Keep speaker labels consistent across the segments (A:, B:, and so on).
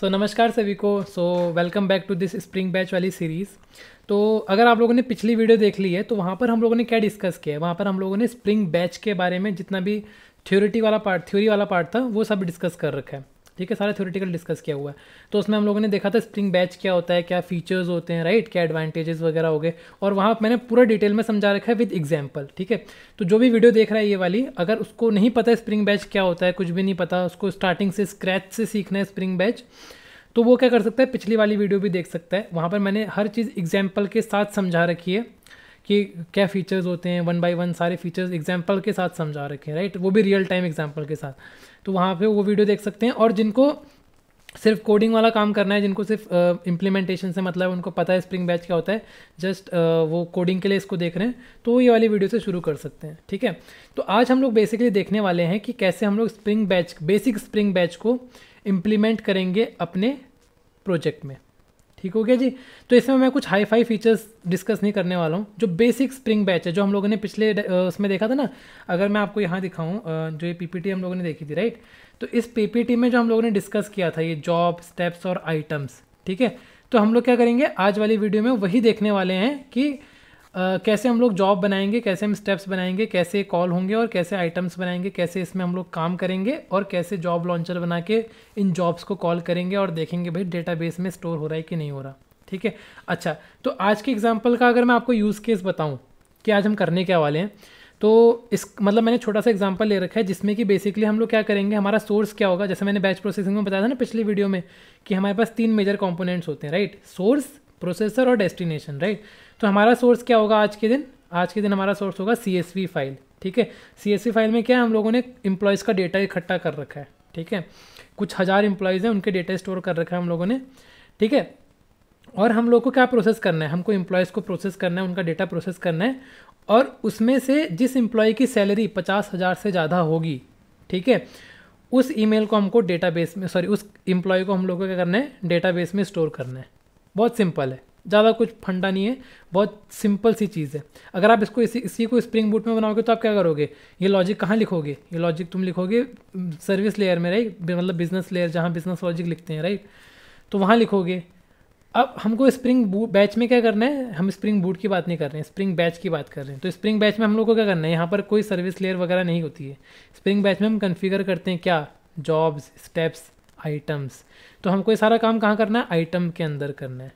A: सो so, नमस्कार सभी को so welcome back to this spring batch वाली सीरीज़ तो अगर आप लोगों ने पिछली वीडियो देख ली है तो वहाँ पर हम लोगों ने क्या डिस्कस किया है वहाँ पर हम लोगों ने स्प्रिंग बैच के बारे में जितना भी थ्योरिटी वाला पार्ट थ्योरी वाला पार्ट था वो सब डिस्कस कर रखा है ठीक है सारा थ्योरेटिकल डिस्कस किया हुआ है तो उसमें हम लोगों ने देखा था स्प्रिंग बैच क्या होता है क्या फीचर्स होते हैं राइट क्या एडवांटेजेस वगैरह हो गए और वहाँ मैंने पूरा डिटेल में समझा रखा है विद एग्जाम्पल ठीक है तो जो भी वीडियो देख रहा है ये वाली अगर उसको नहीं पता है स्प्रिंग बैच क्या होता है कुछ भी नहीं पता उसको स्टार्टिंग से स्क्रैच से सीखना है स्प्रिंग बैच तो वो क्या कर सकता है पिछली वाली वीडियो भी देख सकता है वहाँ पर मैंने हर चीज़ एग्जाम्पल के साथ समझा रखी है कि क्या फ़ीचर्स होते हैं वन बाय वन सारे फीचर्स एग्जाम्पल के साथ समझा रखे हैं राइट वो भी रियल टाइम एग्जाम्पल के साथ तो वहाँ पे वो वीडियो देख सकते हैं और जिनको सिर्फ कोडिंग वाला काम करना है जिनको सिर्फ इम्प्लीमेंटेशन uh, से मतलब उनको पता है स्प्रिंग बैच क्या होता है जस्ट uh, वो कोडिंग के लिए इसको देख रहे हैं तो ये वाली वीडियो से शुरू कर सकते हैं ठीक है तो आज हम लोग बेसिकली देखने वाले हैं कि कैसे हम लोग spring batch basic spring batch को इम्प्लीमेंट करेंगे अपने प्रोजेक्ट में ठीक हो गया जी तो इसमें मैं कुछ हाई फाई फीचर्स डिस्कस नहीं करने वाला हूँ जो बेसिक स्प्रिंग बैच है जो हम लोगों ने पिछले उसमें देखा था ना अगर मैं आपको यहाँ दिखाऊँ जो ये पीपीटी हम लोगों ने देखी थी राइट तो इस पीपीटी में जो हम लोगों ने डिस्कस किया था ये जॉब स्टेप्स और आइटम्स ठीक है तो हम लोग क्या करेंगे आज वाली वीडियो में वही देखने वाले हैं कि कैसे हम लोग जॉब बनाएंगे कैसे हम स्टेप्स बनाएंगे कैसे कॉल होंगे और कैसे आइटम्स बनाएंगे कैसे इसमें हम लोग काम करेंगे और कैसे जॉब लॉन्चर बना के इन जॉब्स को कॉल करेंगे और देखेंगे भाई डेटा में स्टोर हो रहा है कि नहीं हो रहा ठीक है अच्छा तो आज के एग्जाम्पल का अगर मैं आपको यूज़ केस बताऊँ कि आज हम करने क्या वाले हैं तो इस मतलब मैंने छोटा सा एग्जाम्पल ले रखा है जिसमें कि बेसिकली हम लोग क्या करेंगे हमारा सोर्स क्या होगा जैसे मैंने बैच प्रोसेसिंग में बताया था ना पिछली वीडियो में कि हमारे पास तीन मेजर कंपोनेंट्स होते हैं राइट सोर्स प्रोसेसर और डेस्टिनेशन राइट तो हमारा सोर्स क्या होगा आज के दिन आज के दिन हमारा सोर्स होगा सी फाइल ठीक है सी फाइल में क्या है हम लोगों ने इम्प्लॉयज़ का डेटा इकट्ठा कर रखा है ठीक है कुछ हज़ार इम्प्लॉयज़ हैं उनके डेटा स्टोर कर रखा है हम लोगों ने ठीक है और हम लोग को क्या प्रोसेस करना है हमको इम्प्लॉयज़ को प्रोसेस करना है उनका डेटा प्रोसेस करना है और उसमें से जिस एम्प्लॉय की सैलरी पचास हज़ार से ज़्यादा होगी ठीक है उस ईमेल को हमको डेटाबेस में सॉरी उस इम्प्लॉय को हम लोग को क्या करना है डेटाबेस में स्टोर करना है बहुत सिंपल है ज़्यादा कुछ फंडा नहीं है बहुत सिंपल सी चीज़ है अगर आप इसको इसी इसी को स्प्रिंग बूट में बनाओगे तो आप क्या करोगे ये लॉजिक कहाँ लिखोगे ये लॉजिक तुम लिखोगे सर्विस लेयर में राइट मतलब बिजनेस लेयर जहाँ बिजनेस लॉजिक लिखते हैं राइट तो वहाँ लिखोगे अब हमको स्प्रिंग बैच में क्या करना है हम स्प्रिंग बूट की बात नहीं कर रहे हैं स्प्रिंग बैच की बात कर रहे हैं तो स्प्रिंग बैच में हम लोग को क्या करना है यहाँ पर कोई सर्विस लेयर वगैरह नहीं होती है स्प्रिंग बैच में हम कन्फिगर करते हैं क्या जॉब्स स्टेप्स आइटम्स तो हमको ये सारा काम कहाँ करना है आइटम के अंदर करना है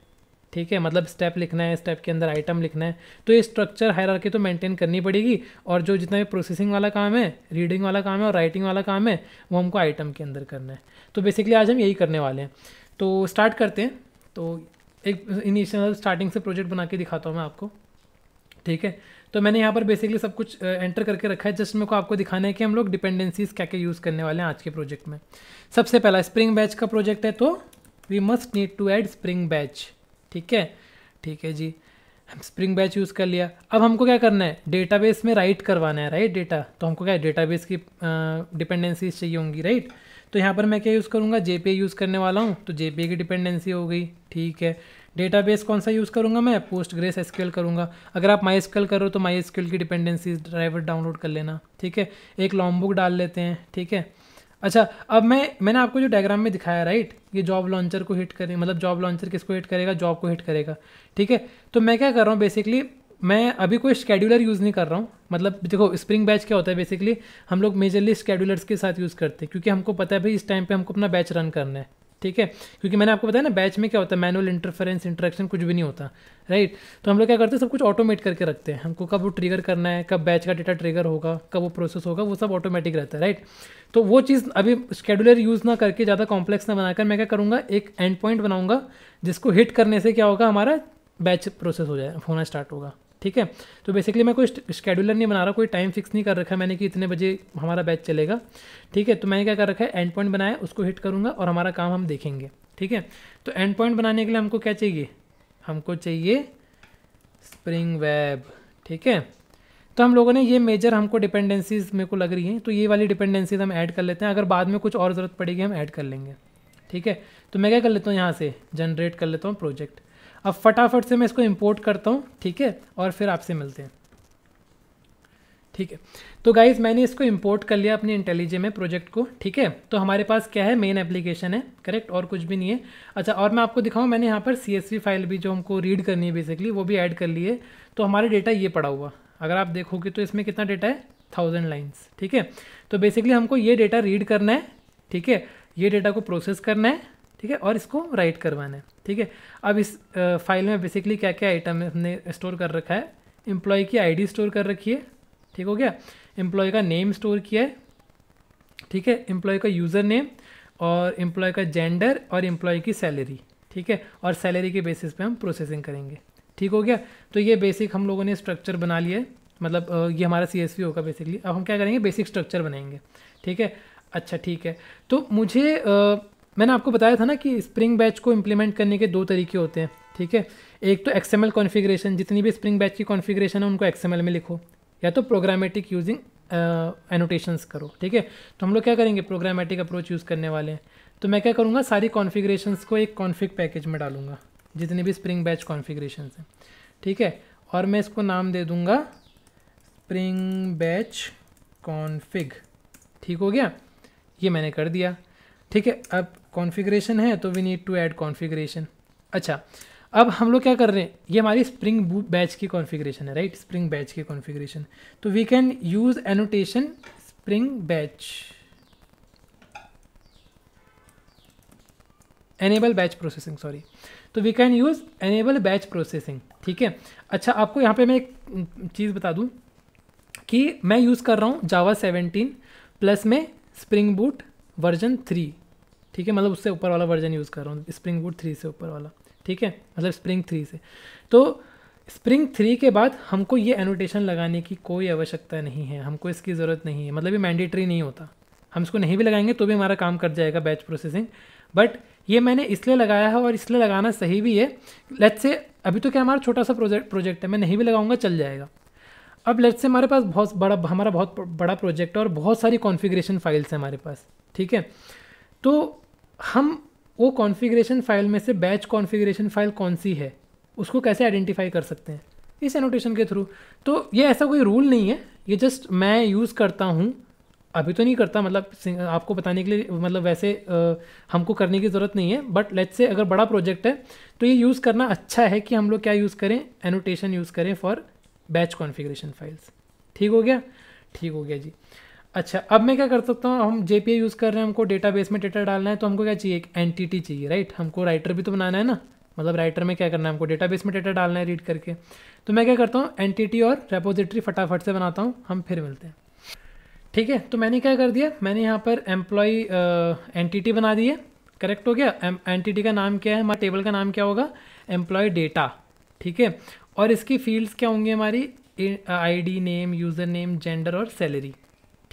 A: ठीक है मतलब स्टेप लिखना है स्टेप के अंदर आइटम लिखना है तो ये स्ट्रक्चर हायरार्की तो मेंटेन करनी पड़ेगी और जो जितना भी प्रोसेसिंग वाला काम है रीडिंग वाला काम है और राइटिंग वाला काम है वो हमको आइटम के अंदर करना है तो बेसिकली आज हम यही करने वाले हैं तो स्टार्ट करते हैं तो एक इनिशियल स्टार्टिंग से प्रोजेक्ट बना के दिखाता हूँ मैं आपको ठीक है तो मैंने यहाँ पर बेसिकली सब कुछ एंटर करके रखा है जस्ट मेरे को आपको दिखाना है कि हम लोग डिपेंडेंसीज़ क्या क्या यूज़ करने वाले हैं आज के प्रोजेक्ट में सबसे पहला स्प्रिंग बैच का प्रोजेक्ट है तो we must need to add spring batch ठीक है ठीक है जी हम स्प्रिंग बैच यूज़ कर लिया अब हमको क्या करना है डेटाबेस में राइट करवाना है राइट डेटा तो हमको क्या है डेटाबेस की डिपेंडेंसीज चाहिए होंगी राइट तो यहाँ पर मैं क्या यूज़ करूँगा जे यूज़ करने वाला हूँ तो जे की डिपेंडेंसी हो गई ठीक है डेटाबेस कौन सा यूज़ करूँगा मैं पोस्ट ग्रेस एसक्यूएल करूँगा अगर आप माई एसक्यूएल करो तो माई एसक्यूएल की डिपेंडेंसीज ड्राइवर डाउनलोड कर लेना ठीक है एक लॉन्ग बुक डाल लेते हैं ठीक है अच्छा अब मैं मैंने आपको जो डायग्राम में दिखाया राइट ये जॉब लॉन्चर को हिट करें मतलब जॉब लॉन्चर किसको हिट करेगा जॉब को हिट करेगा ठीक है तो मैं क्या कर रहा हूँ बेसिकली मैं अभी कोई शेड्यूलर यूज़ नहीं कर रहा हूँ मतलब देखो स्प्रिंग बैच क्या होता है बेसिकली हम लोग मेजरली शेड्यूलर्स के साथ यूज़ करते हैं क्योंकि हमको पता है भाई इस टाइम पे हमको अपना बैच रन करना है ठीक है क्योंकि मैंने आपको बताया ना बैच में क्या होता है मैनुअल इंटरफेरेंस इंटरेक्शन कुछ भी नहीं होता राइट तो हम लोग क्या करते हैं सब कुछ ऑटोमेट करके रखते हैं हमको कब वो ट्रिगर करना है कब बैच का डेटा ट्रिगर होगा कब वो प्रोसेस होगा वो सब ऑटोमेटिक रहता है राइट तो वो चीज़ अभी स्केडुलर यूज़ ना करके ज़्यादा कॉम्प्लेक्स ना बनाकर मैं क्या करूँगा एक एंड पॉइंट बनाऊँगा जिसको हिट करने से क्या होगा हमारा बैच प्रोसेस हो जाए होना स्टार्ट होगा ठीक है तो बेसिकली मैं कोई शेड्यूलर नहीं बना रहा कोई टाइम फिक्स नहीं कर रखा मैंने कि इतने बजे हमारा बैच चलेगा ठीक है तो मैंने क्या कर रखा है एंड पॉइंट बनाया उसको हिट करूँगा और हमारा काम हम देखेंगे ठीक है तो एंड पॉइंट बनाने के लिए हमको क्या चाहिए हमको चाहिए स्प्रिंग वेब ठीक है तो हम लोगों ने ये मेजर हमको डिपेंडेंसीज मेरे को लग रही हैं तो ये वाली डिपेंडेंसीज हम ऐड कर लेते हैं अगर बाद में कुछ और ज़रूरत पड़ेगी हम ऐड कर लेंगे ठीक है तो मैं क्या कर लेता हूँ यहाँ से जनरेट कर लेता हूँ प्रोजेक्ट अब फटाफट से मैं इसको इम्पोर्ट करता हूँ ठीक है और फिर आपसे मिलते हैं ठीक है तो गाइज मैंने इसको इम्पोर्ट कर लिया अपनी इंटेलिजे में प्रोजेक्ट को ठीक है तो हमारे पास क्या है मेन एप्लीकेशन है करेक्ट और कुछ भी नहीं है अच्छा और मैं आपको दिखाऊँ मैंने यहाँ पर सी फाइल भी जो हमको रीड करनी है बेसिकली वो भी ऐड कर ली है तो हमारा डेटा ये पड़ा हुआ अगर आप देखोगे तो इसमें कितना डेटा है थाउजेंड लाइन्स ठीक है तो बेसिकली हमको ये डेटा रीड करना है ठीक है ये डेटा को प्रोसेस करना है ठीक है और इसको राइट करवाना है ठीक है अब इस फाइल में बेसिकली क्या क्या आइटम हमने स्टोर कर रखा है एम्प्लॉय की आईडी स्टोर कर रखी है ठीक हो गया एम्प्लॉय का नेम स्टोर किया है ठीक है एम्प्लॉय का यूज़र नेम और एम्प्लॉय का जेंडर और एम्प्लॉय की सैलरी ठीक है और सैलरी के बेसिस पे हम प्रोसेसिंग करेंगे ठीक हो गया तो ये बेसिक हम लोगों ने स्ट्रक्चर बना लिया है मतलब ये हमारा सी एस होगा बेसिकली अब हम क्या करेंगे बेसिक स्ट्रक्चर बनाएंगे ठीक है अच्छा ठीक है तो मुझे मैंने आपको बताया था ना कि स्प्रिंग बैच को इम्प्लीमेंट करने के दो तरीके होते हैं ठीक है एक तो एक्सएमएल एम जितनी भी स्प्रिंग बैच की कॉन्फ़िगरेशन है उनको एक्सएमएल में लिखो या तो प्रोग्रामेटिक यूजिंग एनोटेशंस करो ठीक है तो हम लोग क्या करेंगे प्रोग्रामेटिक अप्रोच यूज़ करने वाले हैं तो मैं क्या करूँगा सारी कॉन्फ़िगरेशंस को एक कॉन्फ़िग पैकेज में डालूंगा जितनी भी स्प्रिंग बैच कॉन्फ़िगरेशन हैं ठीक है और मैं इसको नाम दे दूँगा स्प्रिंग बैच कॉन्फ़िग ठीक हो गया ये मैंने कर दिया ठीक है अब कॉन्फ़िगरेशन है तो we need to add configuration अच्छा अब हम लोग क्या कर रहे हैं ये हमारी स्प्रिंग बैच की कॉन्फ़िगरेशन है राइट स्प्रिंग बैच की कॉन्फ़िगरेशन तो we can use annotation spring batch enable batch processing sorry तो we can use enable batch processing ठीक है अच्छा आपको यहाँ पे मैं एक चीज़ बता दूँ कि मैं यूज़ कर रहा हूँ जावा 17 प्लस में स्प्रिंग बूट वर्जन थ्री ठीक है मतलब उससे ऊपर वाला वर्जन यूज़ कर रहा हूँ स्प्रिंग बूट थ्री से ऊपर वाला ठीक है मतलब स्प्रिंग थ्री से तो स्प्रिंग थ्री के बाद हमको ये एनोटेशन लगाने की कोई आवश्यकता नहीं है हमको इसकी ज़रूरत नहीं है मतलब ये मैंडेटरी नहीं होता हम इसको नहीं भी लगाएंगे तो भी हमारा काम कर जाएगा बैच प्रोसेसिंग बट ये मैंने इसलिए लगाया है और इसलिए लगाना सही भी है लेट्स से अभी तो क्या हमारा छोटा सा प्रोजेक्ट प्रोजेक्ट है मैं नहीं भी लगाऊंगा चल जाएगा अब लेट्स से हमारे पास बहुत बड़ा हमारा बहुत बड़ा प्रोजेक्ट है और बहुत सारी कॉन्फ़िगरेशन फाइल्स हैं हमारे पास ठीक है तो हम वो कॉन्फ़िगरेशन फाइल में से बैच कॉन्फ़िगरेशन फाइल कौन सी है उसको कैसे आइडेंटिफाई कर सकते हैं इस एनोटेशन के थ्रू तो ये ऐसा कोई रूल नहीं है ये जस्ट मैं यूज़ करता हूँ अभी तो नहीं करता मतलब आपको बताने के लिए मतलब वैसे आ, हमको करने की ज़रूरत नहीं है बट लेट्स से अगर बड़ा प्रोजेक्ट है तो ये यूज़ करना अच्छा है कि हम लोग क्या यूज़ करें एनोटेशन यूज़ करें फॉर बैच कॉन्फ़िगरेशन फाइल्स ठीक हो गया ठीक हो गया जी अच्छा अब मैं क्या कर सकता हूँ हम जे यूज़ कर रहे हैं हमको डेटा में डेटा डालना है तो हमको क्या चाहिए एक एंटिटी चाहिए राइट हमको राइटर भी तो बनाना है ना मतलब राइटर में क्या करना है हमको डेटा में डेटा डालना है रीड करके तो मैं क्या करता हूँ एंटिटी और रेपोजिटरी फटाफट से बनाता हूँ हम फिर मिलते हैं ठीक है तो मैंने क्या कर दिया मैंने यहाँ पर एम्प्लॉय एंटिटी बना दी है करेक्ट हो गया एंटिटी का नाम क्या है हमारे टेबल का नाम क्या होगा एम्प्लॉय डेटा ठीक है और इसकी फील्ड्स क्या होंगी हमारी ID name user name gender और सैलरी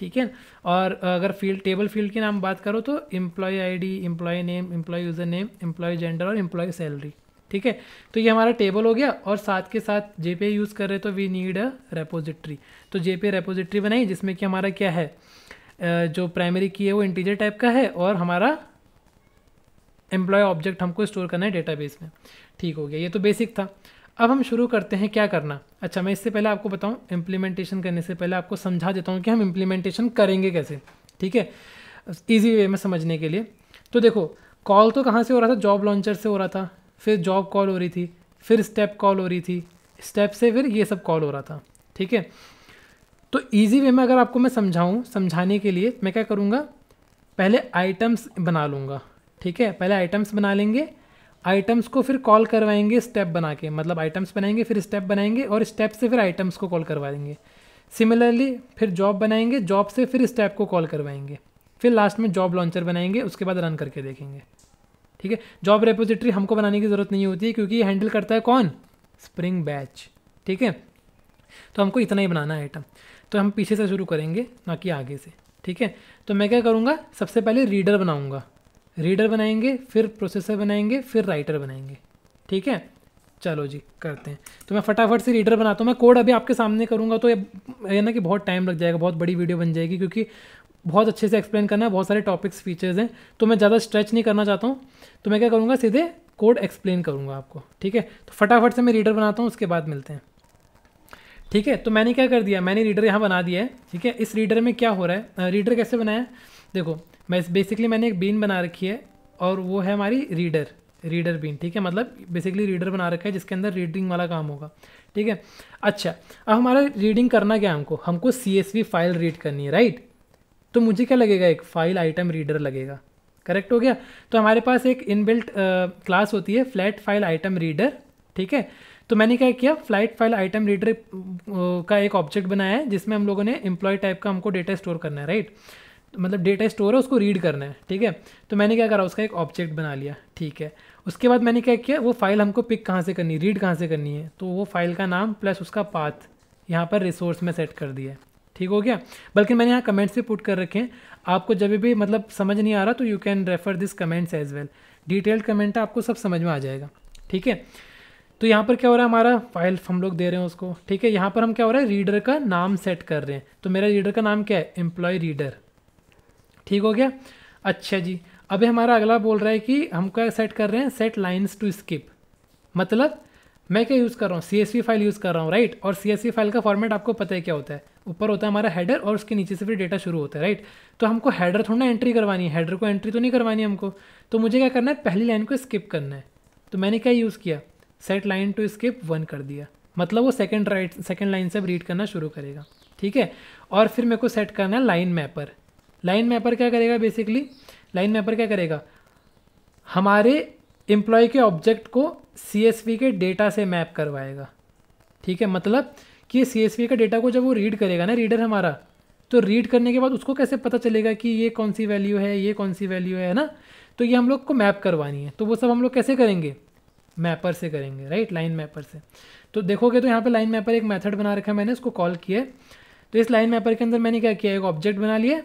A: ठीक है और अगर फील्ड टेबल फील्ड के नाम बात करो तो employ ID employ name employ user name employ gender और एम्प्लॉय सैलरी ठीक है तो ये हमारा टेबल हो गया और साथ के साथ जे यूज़ कर रहे तो वी नीड अ रेपोजिट्री तो जे रेपोजिट्री बनाई जिसमें कि हमारा क्या है जो प्राइमरी की है वो इंटीजर टाइप का है और हमारा एम्प्लॉय ऑब्जेक्ट हमको स्टोर करना है डेटाबेस में ठीक हो गया ये तो बेसिक था अब हम शुरू करते हैं क्या करना अच्छा मैं इससे पहले आपको बताऊं इम्प्लीमेंटेशन करने से पहले आपको समझा देता हूँ कि हम इम्प्लीमेंटेशन करेंगे कैसे ठीक है ईजी वे में समझने के लिए तो देखो कॉल तो कहाँ से हो रहा था जॉब लॉन्चर से हो रहा था फिर जॉब कॉल हो रही थी फिर स्टेप कॉल हो रही थी स्टेप से फिर ये सब कॉल हो रहा था ठीक है तो ईजी वे में अगर आपको मैं समझाऊँ समझाने के लिए मैं क्या करूँगा पहले आइटम्स बना लूँगा ठीक है पहले आइटम्स बना लेंगे आइटम्स को फिर कॉल करवाएंगे स्टेप बना के मतलब आइटम्स बनाएंगे फिर स्टेप बनाएंगे और स्टेप से फिर आइटम्स को कॉल करवाएंगे सिमिलरली फिर जॉब बनाएंगे जॉब से फिर स्टेप को कॉल करवाएंगे फिर लास्ट में जॉब लॉन्चर बनाएंगे उसके बाद रन करके देखेंगे ठीक है जॉब रेपोजिटरी हमको बनाने की ज़रूरत नहीं होती है क्योंकि ये हैंडल करता है कौन स्प्रिंग बैच ठीक है तो हमको इतना ही बनाना है आइटम तो हम पीछे से शुरू करेंगे ना कि आगे से ठीक है तो मैं क्या करूँगा सबसे पहले रीडर बनाऊँगा रीडर बनाएंगे फिर प्रोसेसर बनाएंगे फिर राइटर बनाएंगे ठीक है चलो जी करते हैं तो मैं फटाफट से रीडर बनाता हूँ मैं कोड अभी आपके सामने करूँगा तो ये ना कि बहुत टाइम लग जाएगा बहुत बड़ी वीडियो बन जाएगी क्योंकि बहुत अच्छे से एक्सप्लेन करना है बहुत सारे टॉपिक्स फीचर्स हैं तो मैं ज़्यादा स्ट्रेच नहीं करना चाहता हूँ तो मैं क्या करूँगा सीधे कोड एक्सप्लेन करूँगा आपको ठीक है तो फटाफट से मैं रीडर बनाता हूँ उसके बाद मिलते हैं ठीक है तो मैंने क्या कर दिया मैंने रीडर यहाँ बना दिया है ठीक है इस रीडर में क्या हो रहा है रीडर कैसे बनाया देखो मैं बेसिकली मैंने एक बीन बना रखी है और वो है हमारी रीडर रीडर बीन ठीक है मतलब बेसिकली रीडर बना रखा है जिसके अंदर रीडिंग वाला काम होगा ठीक है अच्छा अब हमारा रीडिंग करना क्या हमको हमको सी फाइल रीड करनी है राइट तो मुझे क्या लगेगा एक फाइल आइटम रीडर लगेगा करेक्ट हो गया तो हमारे पास एक इनबिल्ट क्लास होती है फ्लैट फाइल आइटम रीडर ठीक है तो मैंने क्या किया फ्लाइट फाइल आइटम रीडर का एक ऑब्जेक्ट बनाया है जिसमें हम लोगों ने एम्प्लॉय टाइप का हमको डेटा स्टोर करना है राइट right? मतलब डेटा स्टोर है उसको रीड करना है ठीक है तो मैंने क्या करा उसका एक ऑब्जेक्ट बना लिया ठीक है उसके बाद मैंने क्या किया वो फाइल हमको पिक कहाँ से करनी है रीड कहाँ से करनी है तो वो फाइल का नाम प्लस उसका पाथ यहाँ पर रिसोर्स में सेट कर दिया है ठीक हो गया बल्कि मैंने यहाँ कमेंट्स भी पुट कर रखे हैं आपको जब भी मतलब समझ नहीं आ रहा तो you can refer this comments as well detailed comment आपको सब समझ में आ जाएगा ठीक है तो यहाँ पर क्या हो रहा है हमारा फाइल हम लोग दे रहे हैं उसको ठीक है यहाँ पर हम क्या हो रहा है रीडर का नाम सेट कर रहे हैं तो मेरा रीडर का नाम क्या है एम्प्लॉय रीडर ठीक हो गया अच्छा जी अब हमारा अगला बोल रहा है कि हम क्या सेट कर रहे हैं सेट लाइन्स टू स्किप मतलब मैं क्या यूज़ कर रहा हूँ सी एस फाइल यूज़ कर रहा हूँ राइट और सी फाइल का फॉर्मेट आपको पता है क्या होता है ऊपर होता है हमारा हेडर और उसके नीचे से फिर डेटा शुरू होता है राइट तो हमको हेडर थोड़ा ना एंट्री करवानी है हेडर को एंट्री तो नहीं करवानी हमको तो मुझे क्या करना है पहली लाइन को स्किप करना है तो मैंने क्या यूज़ किया set line to skip one कर दिया मतलब वो सेकेंड राइट सेकेंड लाइन से अब रीड करना शुरू करेगा ठीक है और फिर मेरे को सेट करना है लाइन मैपर लाइन मैपर क्या करेगा बेसिकली लाइन मैपर क्या करेगा हमारे एम्प्लॉय के ऑब्जेक्ट को सी के डेटा से मैप करवाएगा ठीक है मतलब कि सी का डेटा को जब वो रीड करेगा ना रीडर हमारा तो रीड करने के बाद उसको कैसे पता चलेगा कि ये कौन सी वैल्यू है ये कौन सी वैल्यू है ना तो ये हम लोग को मैप करवानी है तो वो सब हम लोग कैसे करेंगे मैपर से करेंगे राइट लाइन मैपर से तो देखोगे तो यहाँ पे लाइन मैपर एक मेथड बना रखा है मैंने उसको कॉल किया है तो इस लाइन मैपर के अंदर मैंने क्या किया एक ऑब्जेक्ट बना लिया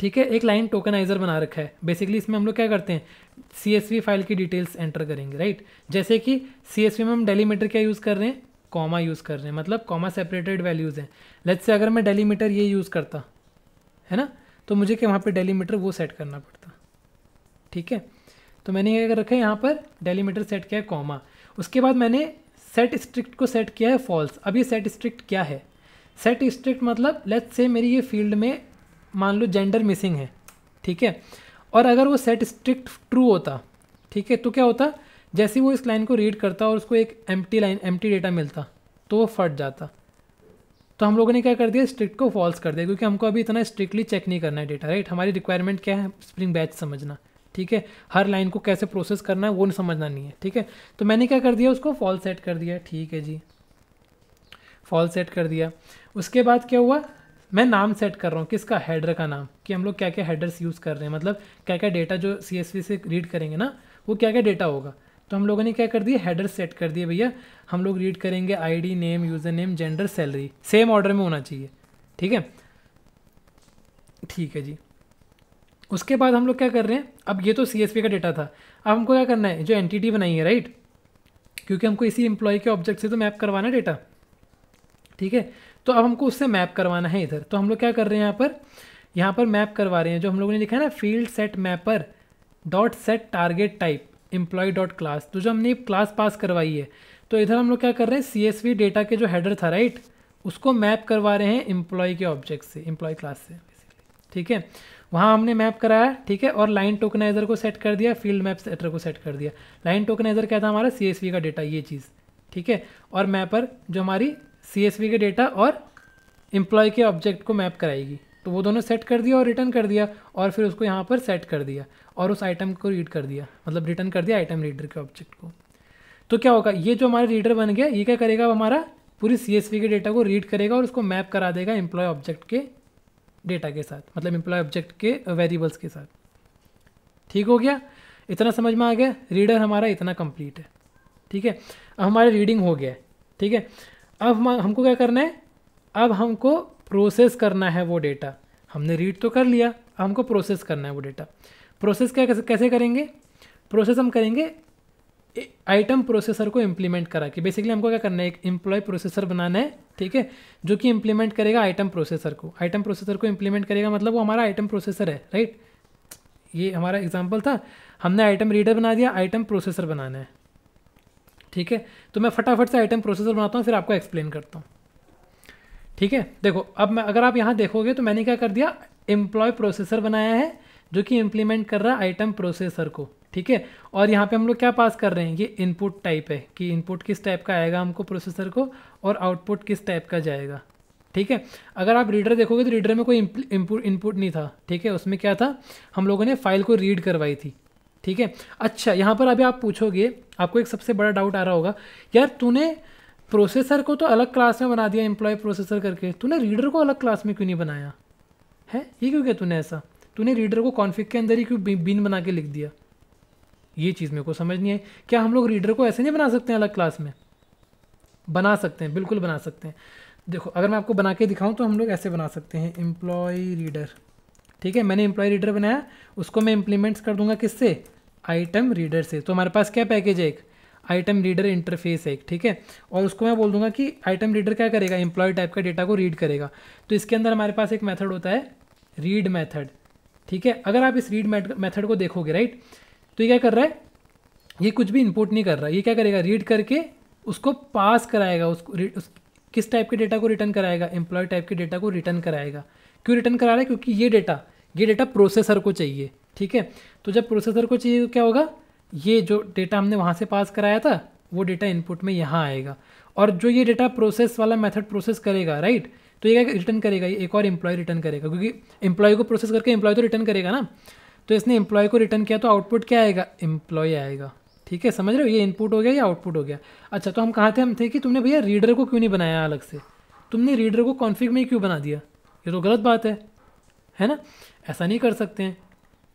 A: ठीक है एक लाइन टोकनाइजर बना रखा है बेसिकली इसमें हम लोग क्या करते हैं सी फाइल की डिटेल्स एंटर करेंगे राइट जैसे कि सी में हम डेलीमीटर क्या यूज़ कर रहे हैं कॉमा यूज़ कर रहे हैं मतलब कॉमा सेपरेटेड वैल्यूज़ हैं लेट्स से अगर मैं डेलीमीटर ये यूज़ करता है ना तो मुझे क्या वहाँ पर डेलीमीटर वो सेट करना पड़ता ठीक है तो मैंने ये कर रखा है यहाँ पर डेलीमीटर सेट किया है कॉमा उसके बाद मैंने सेट स्ट्रिक्ट को सेट किया है फॉल्स अब ये सेट स्ट्रिक्ट क्या है सेट स्ट्रिक्ट मतलब लेट्स से मेरी ये फील्ड में मान लो जेंडर मिसिंग है ठीक है और अगर वो सेट स्ट्रिक्ट ट्रू होता ठीक है तो क्या होता जैसे वो इस लाइन को रीड करता और उसको एक एम लाइन एम डेटा मिलता तो वो फट जाता तो हम लोगों ने क्या कर दिया स्ट्रिक्ट को फॉल्स कर दिया क्योंकि हमको अभी इतना स्ट्रिक्टली चेक नहीं करना है डेटा राइट हमारी रिक्वायरमेंट क्या है स्प्रिंग बैच समझना ठीक है हर लाइन को कैसे प्रोसेस करना है वो नहीं समझना नहीं है ठीक है तो मैंने क्या कर दिया उसको फॉल्स सेट कर दिया ठीक है जी फॉल्स सेट कर दिया उसके बाद क्या हुआ मैं नाम सेट कर रहा हूँ किसका हेडर का नाम कि हम लोग क्या क्या हेडर्स यूज़ कर रहे हैं मतलब क्या क्या डेटा जो सी से रीड करेंगे ना वो क्या क्या डेटा होगा तो हम लोगों ने क्या कर दिया हेडर सेट कर दिए भैया हम लोग रीड करेंगे ID name user name gender salary same order में होना चाहिए ठीक है ठीक है जी उसके बाद हम लोग क्या कर रहे हैं अब ये तो सी का डेटा था अब हमको क्या करना है जो एंटिटी बनाई है राइट क्योंकि हमको इसी एम्प्लॉय के ऑब्जेक्ट से तो मैप करवाना है डेटा ठीक है तो अब हमको उससे मैप करवाना है इधर तो हम लोग क्या कर रहे हैं यहाँ पर यहाँ पर मैप करवा रहे हैं जो हम लोगों ने लिखा है ना field set mapper dot set target type employ dot class तो जो हमने क्लास पास करवाई है तो इधर हम लोग क्या कर रहे हैं सी एस वी डेटा के जो हैडर था राइट उसको मैप करवा रहे हैं एम्प्लॉय के ऑब्जेक्ट से एम्प्लॉय क्लास से ठीक है वहाँ हमने मैप कराया ठीक है और लाइन टोकनाइजर को सेट कर दिया फील्ड मैप सेटर को सेट कर दिया लाइन टोकनाइजर क्या था हमारा सी का डेटा ये चीज़ ठीक है और मैपर जो हमारी सी के डेटा और एम्प्लॉय के ऑब्जेक्ट को मैप कराएगी तो वो दोनों सेट कर दिया और रिटर्न कर दिया और फिर उसको यहाँ पर सेट कर दिया और उस आइटम को रीड कर दिया मतलब रिटर्न कर दिया आइटम रीडर के ऑब्जेक्ट को तो क्या होगा ये जो हमारा रीडर बन गया ये क्या करेगा हमारा पूरी सी के डेटा को रीड करेगा और उसको मैप करा देगा एम्प्लॉय ऑब्जेक्ट के डेटा के साथ मतलब एम्प्लॉय ऑब्जेक्ट के वेरिएबल्स के साथ ठीक हो गया इतना समझ में आ गया रीडर हमारा इतना कंप्लीट है ठीक है अब हमारा रीडिंग हो गया है ठीक है अब हम हमको क्या करना है अब हमको प्रोसेस करना है वो डेटा हमने रीड तो कर लिया हमको प्रोसेस करना है वो डेटा प्रोसेस क्या कैसे कैसे करेंगे प्रोसेस हम करेंगे आइटम प्रोसेसर को इम्प्लीमेंट करा के बेसिकली हमको क्या करना है एक एम्प्लॉय प्रोसेसर बनाना है ठीक है जो कि इम्प्लीमेंट करेगा आइटम प्रोसेसर को आइटम प्रोसेसर को इम्प्लीमेंट करेगा मतलब वो हमारा आइटम प्रोसेसर है राइट ये हमारा एग्जाम्पल था हमने आइटम रीडर बना दिया आइटम प्रोसेसर बनाना है ठीक है तो मैं फटाफट से आइटम प्रोसेसर बनाता हूँ फिर आपको एक्सप्लेन करता हूँ ठीक है देखो अब मैं अगर आप यहाँ देखोगे तो मैंने क्या कर दिया एम्प्लॉय प्रोसेसर बनाया है जो कि इम्प्लीमेंट कर रहा है आइटम प्रोसेसर को ठीक है और यहाँ पे हम लोग क्या पास कर रहे हैं ये इनपुट टाइप है कि इनपुट किस टाइप का आएगा हमको प्रोसेसर को और आउटपुट किस टाइप का जाएगा ठीक है अगर आप रीडर देखोगे तो रीडर में कोई इनपुट इनपुट नहीं था ठीक है उसमें क्या था हम लोगों ने फाइल को रीड करवाई थी ठीक है अच्छा यहाँ पर अभी आप पूछोगे आपको एक सबसे बड़ा डाउट आ रहा होगा यार तूने प्रोसेसर को तो अलग क्लास में बना दिया एम्प्लॉय प्रोसेसर करके तूने रीडर को अलग क्लास में क्यों नहीं बनाया है ये क्यों किया तूने ऐसा तूने रीडर को कॉन्फ़िग के अंदर ही क्यों बिन बना के लिख दिया ये चीज़ मेरे को समझ नहीं आई क्या हम लोग रीडर को ऐसे नहीं बना सकते हैं अलग क्लास में बना सकते हैं बिल्कुल बना सकते हैं देखो अगर मैं आपको बना के दिखाऊं तो हम लोग ऐसे बना सकते हैं एम्प्लॉय रीडर ठीक है मैंने एम्प्लॉय रीडर बनाया उसको मैं इम्प्लीमेंट्स कर दूंगा किससे आइटम रीडर से तो हमारे पास क्या पैकेज है एक आइटम रीडर इंटरफेस है एक ठीक है और उसको मैं बोल दूंगा कि आइटम रीडर क्या करेगा एम्प्लॉय टाइप का डेटा को रीड करेगा तो इसके अंदर हमारे पास एक मेथड होता है रीड मेथड ठीक है अगर आप इस रीड मेथड को देखोगे राइट तो ये क्या कर रहा है ये कुछ भी इनपुट नहीं कर रहा ये क्या करेगा रीड करके उसको पास कराएगा उसको उस, किस टाइप के डेटा को रिटर्न कराएगा एम्प्लॉय टाइप के डेटा को रिटर्न कराएगा क्यों रिटर्न करा रहा है क्योंकि ये डेटा ये डेटा प्रोसेसर को चाहिए ठीक है तो जब प्रोसेसर को चाहिए तो क्या होगा ये जो डेटा हमने वहाँ से पास कराया था वो डेटा इनपुट में यहाँ आएगा और जो ये डेटा प्रोसेस वाला मेथड प्रोसेस करेगा राइट तो ये क्या रिटर्न करेगा ये एक और एम्प्लॉय रिटर्न करेगा क्योंकि एम्प्लॉय को प्रोसेस करके एम्प्लॉय तो रिटर्न करेगा ना तो इसने एम्प्लॉय को रिटर्न किया तो आउटपुट क्या आएगा एम्प्लॉय आएगा ठीक है समझ रहे हो ये इनपुट हो गया या आउटपुट हो गया अच्छा तो हम कहा थे हम थे कि तुमने भैया रीडर को क्यों नहीं बनाया अलग से तुमने रीडर को कॉन्फ़िग में क्यों बना दिया ये तो गलत बात है है ना ऐसा नहीं कर सकते हैं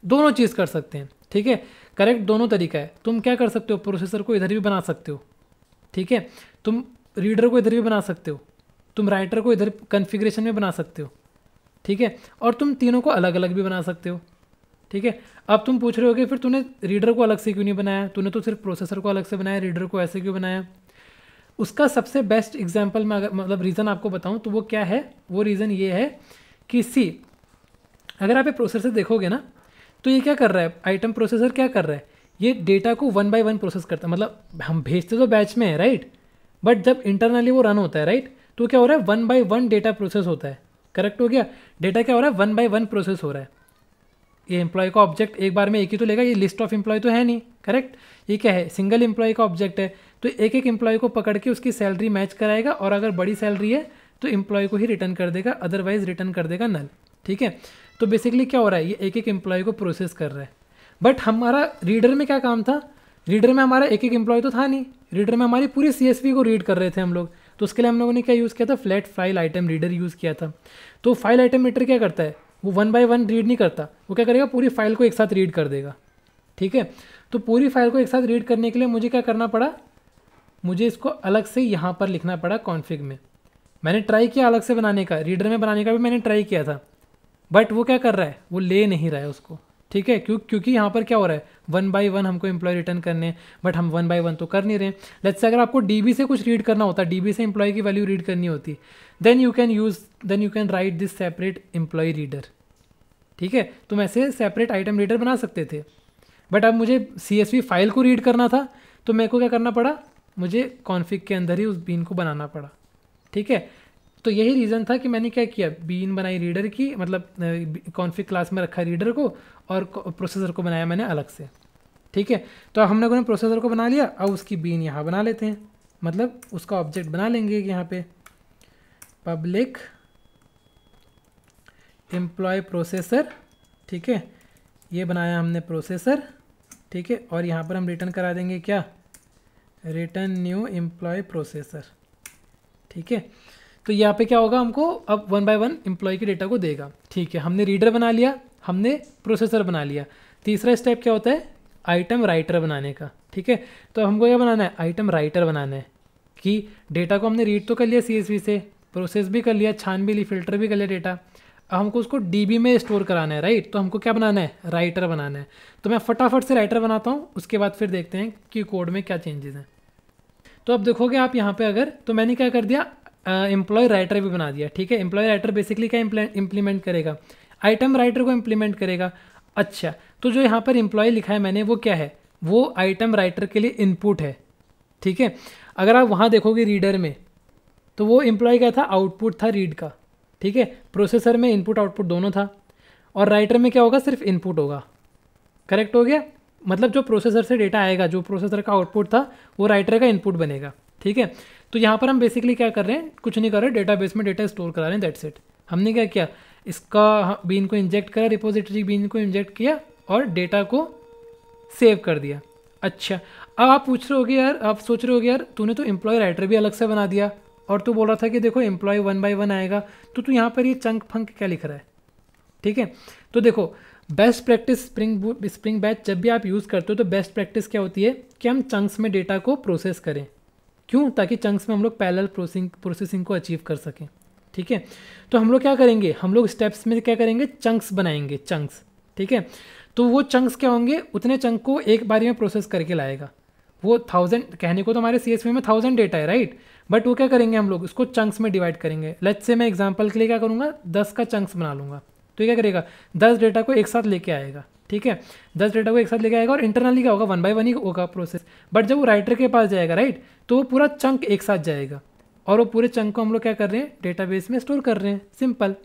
A: दोनों चीज़ कर सकते हैं ठीक है करेक्ट दोनों तरीका है तुम क्या कर सकते हो प्रोसेसर को इधर भी बना सकते हो ठीक है तुम रीडर को इधर भी बना सकते हो तुम राइटर को इधर कन्फिग्रेशन में बना सकते हो ठीक है और तुम तीनों को अलग अलग भी बना सकते हो ठीक है अब तुम पूछ रहे हो कि फिर तूने रीडर को अलग से क्यों नहीं बनाया तूने तो सिर्फ प्रोसेसर को अलग से बनाया रीडर को ऐसे क्यों बनाया उसका सबसे बेस्ट एग्जाम्पल मैं अगर मतलब रीज़न आपको बताऊँ तो वो क्या है वो रीज़न ये है कि सी अगर आप ये प्रोसेसर देखोगे ना तो ये क्या कर रहा है आइटम प्रोसेसर क्या कर रहा है ये डेटा को वन बाय वन प्रोसेस करता है मतलब हम भेजते तो बैच में है राइट बट जब इंटरनली वो रन होता है राइट तो क्या हो रहा है one by one data process होता है करेक्ट हो गया डेटा क्या हो रहा है वन बाय वन प्रोसेस हो रहा है ये एम्प्लॉय का ऑब्जेक्ट एक बार में एक ही तो लेगा ये लिस्ट ऑफ एम्प्लॉय तो है नहीं करेक्ट ये क्या है सिंगल एम्प्लॉय का ऑब्जेक्ट है तो एक एक एम्प्लॉय को पकड़ के उसकी सैलरी मैच कराएगा और अगर बड़ी सैलरी है तो एम्प्लॉय को ही रिटर्न कर देगा अदरवाइज रिटर्न कर देगा नल ठीक है तो बेसिकली क्या हो रहा है ये एक एक एम्प्लॉय को प्रोसेस कर रहा है बट हमारा रीडर में क्या काम था रीडर में हमारा एक एक एम्प्लॉय तो था नहीं रीडर में हमारी पूरी सी को रीड कर रहे थे हम लोग तो उसके लिए हम लोगों ने क्या यूज़ किया था flat file item reader use किया था तो फाइल आइटम रीडर क्या करता है वो वन बाय वन रीड नहीं करता वो क्या करेगा पूरी फाइल को एक साथ रीड कर देगा ठीक है तो पूरी फाइल को एक साथ रीड करने के लिए मुझे क्या करना पड़ा मुझे इसको अलग से यहाँ पर लिखना पड़ा कॉन्फ़िग में मैंने ट्राई किया अलग से बनाने का रीडर में बनाने का भी मैंने ट्राई किया था बट वो क्या कर रहा है वो ले नहीं रहा है उसको ठीक है क्यों क्योंकि यहाँ पर क्या हो रहा है वन बाई वन हमको एम्प्लॉय रिटर्न करने हैं बट हम वन बाई वन तो कर नहीं रहे लेट्स अगर आपको डी से कुछ रीड करना होता है डी से एम्प्लॉय की वैल्यू रीड करनी होती है then you can use then you can write this separate employ reader ठीक है तुम ऐसे सेपरेट आइटम रीडर बना सकते थे बट अब मुझे सी फाइल को रीड करना था तो मेरे को क्या करना पड़ा मुझे कॉन्फ़िग के अंदर ही उस बीन को बनाना पड़ा ठीक है तो यही रीज़न था कि मैंने क्या किया बीन बनाई रीडर की मतलब कॉन्फिक क्लास में रखा रीडर को और प्रोसेसर को बनाया मैंने अलग से ठीक है तो अब हम लोगों ने प्रोसेसर को बना लिया अब उसकी बीन यहाँ बना लेते हैं मतलब उसका ऑब्जेक्ट बना लेंगे यहाँ पे पब्लिक एम्प्लॉय प्रोसेसर ठीक है ये बनाया हमने प्रोसेसर ठीक है और यहाँ पर हम रिटर्न करा देंगे क्या रिटर्न न्यू एम्प्लॉय प्रोसेसर ठीक है तो यहाँ पे क्या होगा हमको अब वन बाय वन एम्प्लॉय के डेटा को देगा ठीक है हमने रीडर बना लिया हमने प्रोसेसर बना लिया तीसरा स्टेप क्या होता है आइटम राइटर बनाने का ठीक है तो हमको यह बनाना है आइटम राइटर बनाना है कि डेटा को हमने रीड तो कर लिया सी से प्रोसेस भी कर लिया छान भी ली फिल्टर भी कर लिया डेटा अब हमको उसको डी में स्टोर कराना है राइट तो हमको क्या बनाना है राइटर बनाना है तो मैं फटाफट से राइटर बनाता हूँ उसके बाद फिर देखते हैं कि कोड में क्या चेंजेस हैं तो अब देखोगे आप यहाँ पे अगर तो मैंने क्या कर दिया एम्प्लॉय राइटर भी बना दिया ठीक है एम्प्लॉय राइटर बेसिकली क्या इम्प्लीमेंट करेगा आइटम राइटर को इम्प्लीमेंट करेगा अच्छा तो जो यहाँ पर इम्प्लॉय लिखा है मैंने वो क्या है वो आइटम राइटर के लिए इनपुट है ठीक है अगर आप वहाँ देखोगे रीडर में तो वो इम्प्लॉय क्या था आउटपुट था रीड का ठीक है प्रोसेसर में इनपुट आउटपुट दोनों था और राइटर में क्या होगा सिर्फ इनपुट होगा करेक्ट हो गया मतलब जो प्रोसेसर से डेटा आएगा जो प्रोसेसर का आउटपुट था वो राइटर का इनपुट बनेगा ठीक है तो यहाँ पर हम बेसिकली क्या कर रहे हैं कुछ नहीं कर रहे डेटा में डेटा स्टोर करा रहे हैं दैट्स इट हमने क्या किया इसका बीन को इंजेक्ट करा रिपोजिटरी बीन को इंजेक्ट किया और डेटा को सेव कर दिया अच्छा अब आप पूछ रहे हो यार आप सोच रहे हो यार तूने तो एम्प्लॉय राइटर भी अलग से बना दिया और तू बोल रहा था कि देखो एम्प्लॉय वन बाय वन आएगा तो तू यहाँ पर ये चंक फंक क्या लिख रहा है ठीक है तो देखो best practice spring spring batch जब भी आप यूज़ करते हो तो बेस्ट प्रैक्टिस क्या होती है कि हम चंक्स में डेटा को प्रोसेस करें क्यों ताकि चंक्स में हम लोग पैरल प्रोसेसिंग प्रोसेसिंग को अचीव कर सकें ठीक है तो हम लोग क्या करेंगे हम लोग स्टेप्स में क्या करेंगे चंक्स बनाएंगे चंक्स ठीक है तो वो चंक्स क्या होंगे उतने चंक को एक बारी में प्रोसेस करके लाएगा वो थाउजेंड कहने को तो हमारे सी में थाउजेंड डेटा है राइट बट वो क्या करेंगे हम लोग उसको चंक्स में डिवाइड करेंगे लेट से मैं एग्जाम्पल के लिए क्या करूँगा दस का चंक्स बना लूँगा तो ये क्या करेगा दस डेटा को एक साथ लेके आएगा ठीक है दस डेटा को एक साथ लेके आएगा और इंटरनली क्या होगा वन बाय वन ही होगा प्रोसेस बट जब वो राइटर के पास जाएगा राइट तो वो पूरा चंक एक साथ जाएगा और वो पूरे चंक को हम लोग क्या कर रहे हैं डेटाबेस में स्टोर कर रहे हैं सिंपल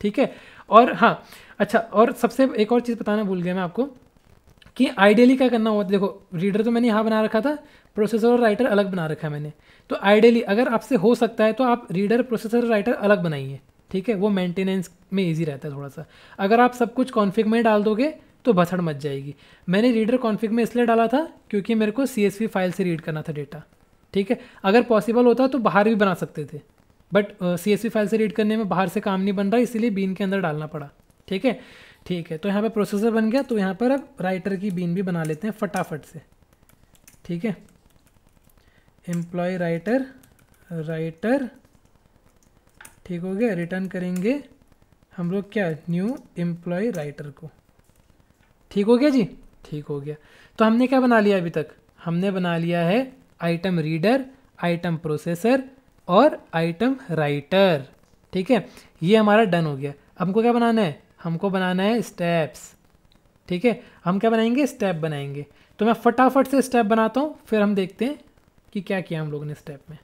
A: ठीक है और हाँ अच्छा और सबसे एक और चीज़ बताना भूल गया मैं आपको कि आइडियली क्या करना होता है देखो रीडर तो मैंने यहाँ बना रखा था प्रोसेसर और राइटर अलग बना रखा है मैंने तो आइडियली अगर आपसे हो सकता है तो आप रीडर प्रोसेसर राइटर अलग बनाइए ठीक है वो मेंटेनेंस में ईजी रहता है थोड़ा सा अगर आप सब कुछ कॉन्फिग में डाल दोगे तो भसड़ मच जाएगी मैंने रीडर कॉन्फ़िग में इसलिए डाला था क्योंकि मेरे को सी फाइल से रीड करना था डेटा ठीक है अगर पॉसिबल होता तो बाहर भी बना सकते थे बट सी एस फाइल से रीड करने में बाहर से काम नहीं बन रहा इसीलिए बीन के अंदर डालना पड़ा ठीक है ठीक है तो यहाँ पर प्रोसेसर बन गया तो यहाँ पर अब राइटर की बीन भी बना लेते हैं फटाफट से ठीक है एम्प्लॉय राइटर राइटर ठीक हो गया रिटर्न करेंगे हम लोग क्या न्यू एम्प्लॉय राइटर को ठीक हो गया जी ठीक हो गया तो हमने क्या बना लिया अभी तक हमने बना लिया है आइटम रीडर आइटम प्रोसेसर और आइटम राइटर ठीक है ये हमारा डन हो गया हमको क्या बनाना है हमको बनाना है स्टेप्स ठीक है हम क्या बनाएंगे स्टेप बनाएंगे तो मैं फटाफट से स्टेप बनाता हूँ फिर हम देखते हैं कि क्या किया हम लोगों ने स्टेप में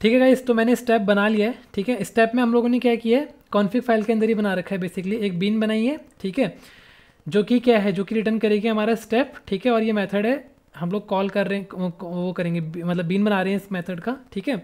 A: ठीक है गाइस तो मैंने स्टेप बना लिया है ठीक है स्टेप में हम लोगों ने क्या किया है कॉन्फ़िग फाइल के अंदर ही बना रखा है बेसिकली एक बीन बनाई है ठीक है जो कि क्या है जो कि रिटर्न करेगी हमारा स्टेप ठीक है और ये मेथड है हम लोग कॉल कर रहे हैं वो करेंगे मतलब बीन बना रहे हैं इस मेथड का ठीक है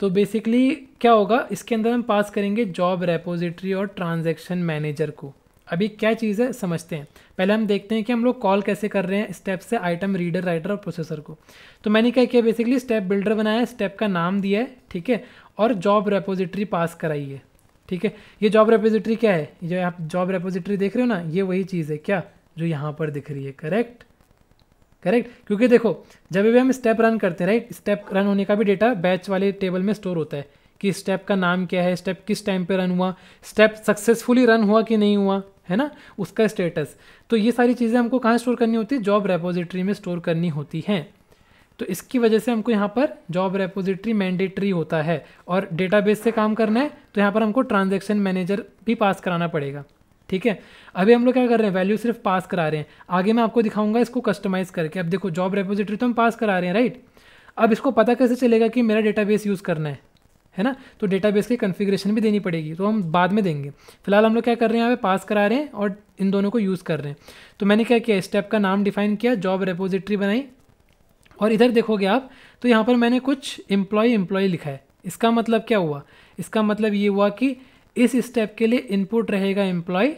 A: तो बेसिकली क्या होगा इसके अंदर हम पास करेंगे जॉब रेपोजिटरी और ट्रांजेक्शन मैनेजर को अभी क्या चीज़ है समझते हैं पहले हम देखते हैं कि हम लोग कॉल कैसे कर रहे हैं स्टेप से आइटम रीडर राइटर और प्रोसेसर को तो मैंने क्या किया बेसिकली स्टेप बिल्डर बनाया स्टेप का नाम दिया है ठीक है और जॉब रेपोजिटरी पास कराई है ठीक है ये जॉब रेपोजिटरी क्या है जो आप जॉब रेपोजिटरी देख रहे हो ना ये वही चीज़ है क्या जो यहाँ पर दिख रही है करेक्ट करेक्ट क्योंकि देखो जब भी हम स्टेप रन करते हैं राइट स्टेप रन होने का भी डेटा बैच वाले टेबल में स्टोर होता है कि स्टेप का नाम क्या है स्टेप किस टाइम पे रन हुआ स्टेप सक्सेसफुली रन हुआ कि नहीं हुआ है ना उसका स्टेटस तो ये सारी चीज़ें हमको कहाँ स्टोर करनी होती है जॉब रेपोजिटरी में स्टोर करनी होती हैं तो इसकी वजह से हमको यहाँ पर जॉब रेपोजिटरी मैंडेटरी होता है और डेटाबेस से काम करना है तो यहाँ पर हमको ट्रांजेक्शन मैनेजर भी पास कराना पड़ेगा ठीक है अभी हम लोग क्या कर रहे हैं वैल्यू सिर्फ पास करा रहे हैं आगे मैं आपको दिखाऊंगा इसको कस्टमाइज़ करके अब देखो जॉब रेपोजिटरी तो हम पास करा रहे हैं राइट अब इसको पता कैसे चलेगा कि मेरा डेटाबेस यूज़ करना है है ना तो डेटाबेस की कन्फिग्रेशन भी देनी पड़ेगी तो हम बाद में देंगे फिलहाल हम लोग क्या कर रहे हैं यहाँ पे पास करा रहे हैं और इन दोनों को यूज़ कर रहे हैं तो मैंने क्या किया स्टेप का नाम डिफाइन किया जॉब रेपोजिटरी बनाई और इधर देखोगे आप तो यहाँ पर मैंने कुछ एम्प्लॉय एम्प्लॉय लिखा है इसका मतलब क्या हुआ इसका मतलब ये हुआ कि इस स्टेप के लिए इनपुट रहेगा एम्प्लॉय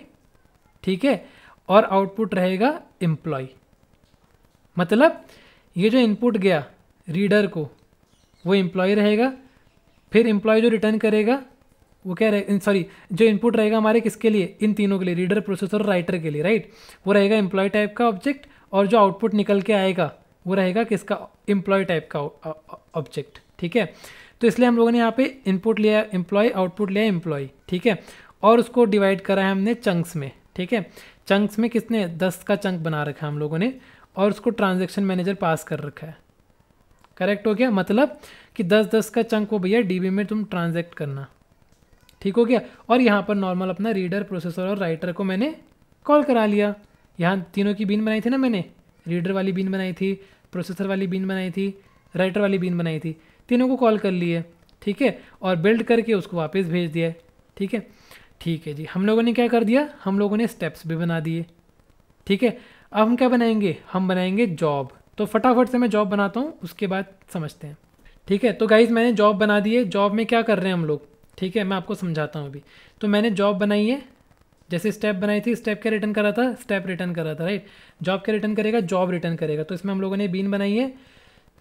A: ठीक है और आउटपुट रहेगा एम्प्लॉय मतलब ये जो इनपुट गया रीडर को वो एम्प्लॉय रहेगा फिर एम्प्लॉय जो रिटर्न करेगा वो क्या रहेगा सॉरी जो इनपुट रहेगा हमारे किसके लिए इन तीनों के लिए रीडर प्रोसेसर राइटर के लिए राइट वो रहेगा एम्प्लॉय टाइप का ऑब्जेक्ट और जो आउटपुट निकल के आएगा वो रहेगा किसका एम्प्लॉय टाइप का ऑब्जेक्ट ठीक है तो इसलिए हम लोगों ने यहाँ पे इनपुट लिया एम्प्लॉय आउटपुट लिया एम्प्लॉय ठीक है और उसको डिवाइड करा है हमने चंक्स में ठीक है चंक्स में किसने दस का चंक बना रखा है हम लोगों ने और उसको ट्रांजेक्शन मैनेजर पास कर रखा है करेक्ट हो गया मतलब कि दस दस का चंक वो भैया डी में तुम ट्रांजेक्ट करना ठीक हो गया और यहाँ पर नॉर्मल अपना रीडर प्रोसेसर और राइटर को मैंने कॉल करा लिया यहाँ तीनों की बिन बनाई थी ना मैंने रीडर वाली बिन बनाई थी प्रोसेसर वाली बीन बनाई थी राइटर वाली बीन बनाई थी तीनों को कॉल कर लिए ठीक है और बिल्ड करके उसको वापस भेज दिया ठीक है ठीक है जी हम लोगों ने क्या कर दिया हम लोगों ने स्टेप्स भी बना दिए ठीक है अब हम क्या बनाएंगे हम बनाएंगे जॉब तो फटाफट से मैं जॉब बनाता हूँ उसके बाद समझते हैं ठीक है तो गाइज मैंने जॉब बना दी है जॉब में क्या कर रहे हैं हम लोग ठीक है मैं आपको समझाता हूँ अभी तो मैंने जॉब बनाई है जैसे स्टेप बनाई थी स्टेप क्या रिटर्न करा था स्टेप रिटर्न करा था राइट जॉब क्या रिटर्न करेगा जॉब रिटर्न करेगा तो इसमें हम लोगों ने बीन बनाई है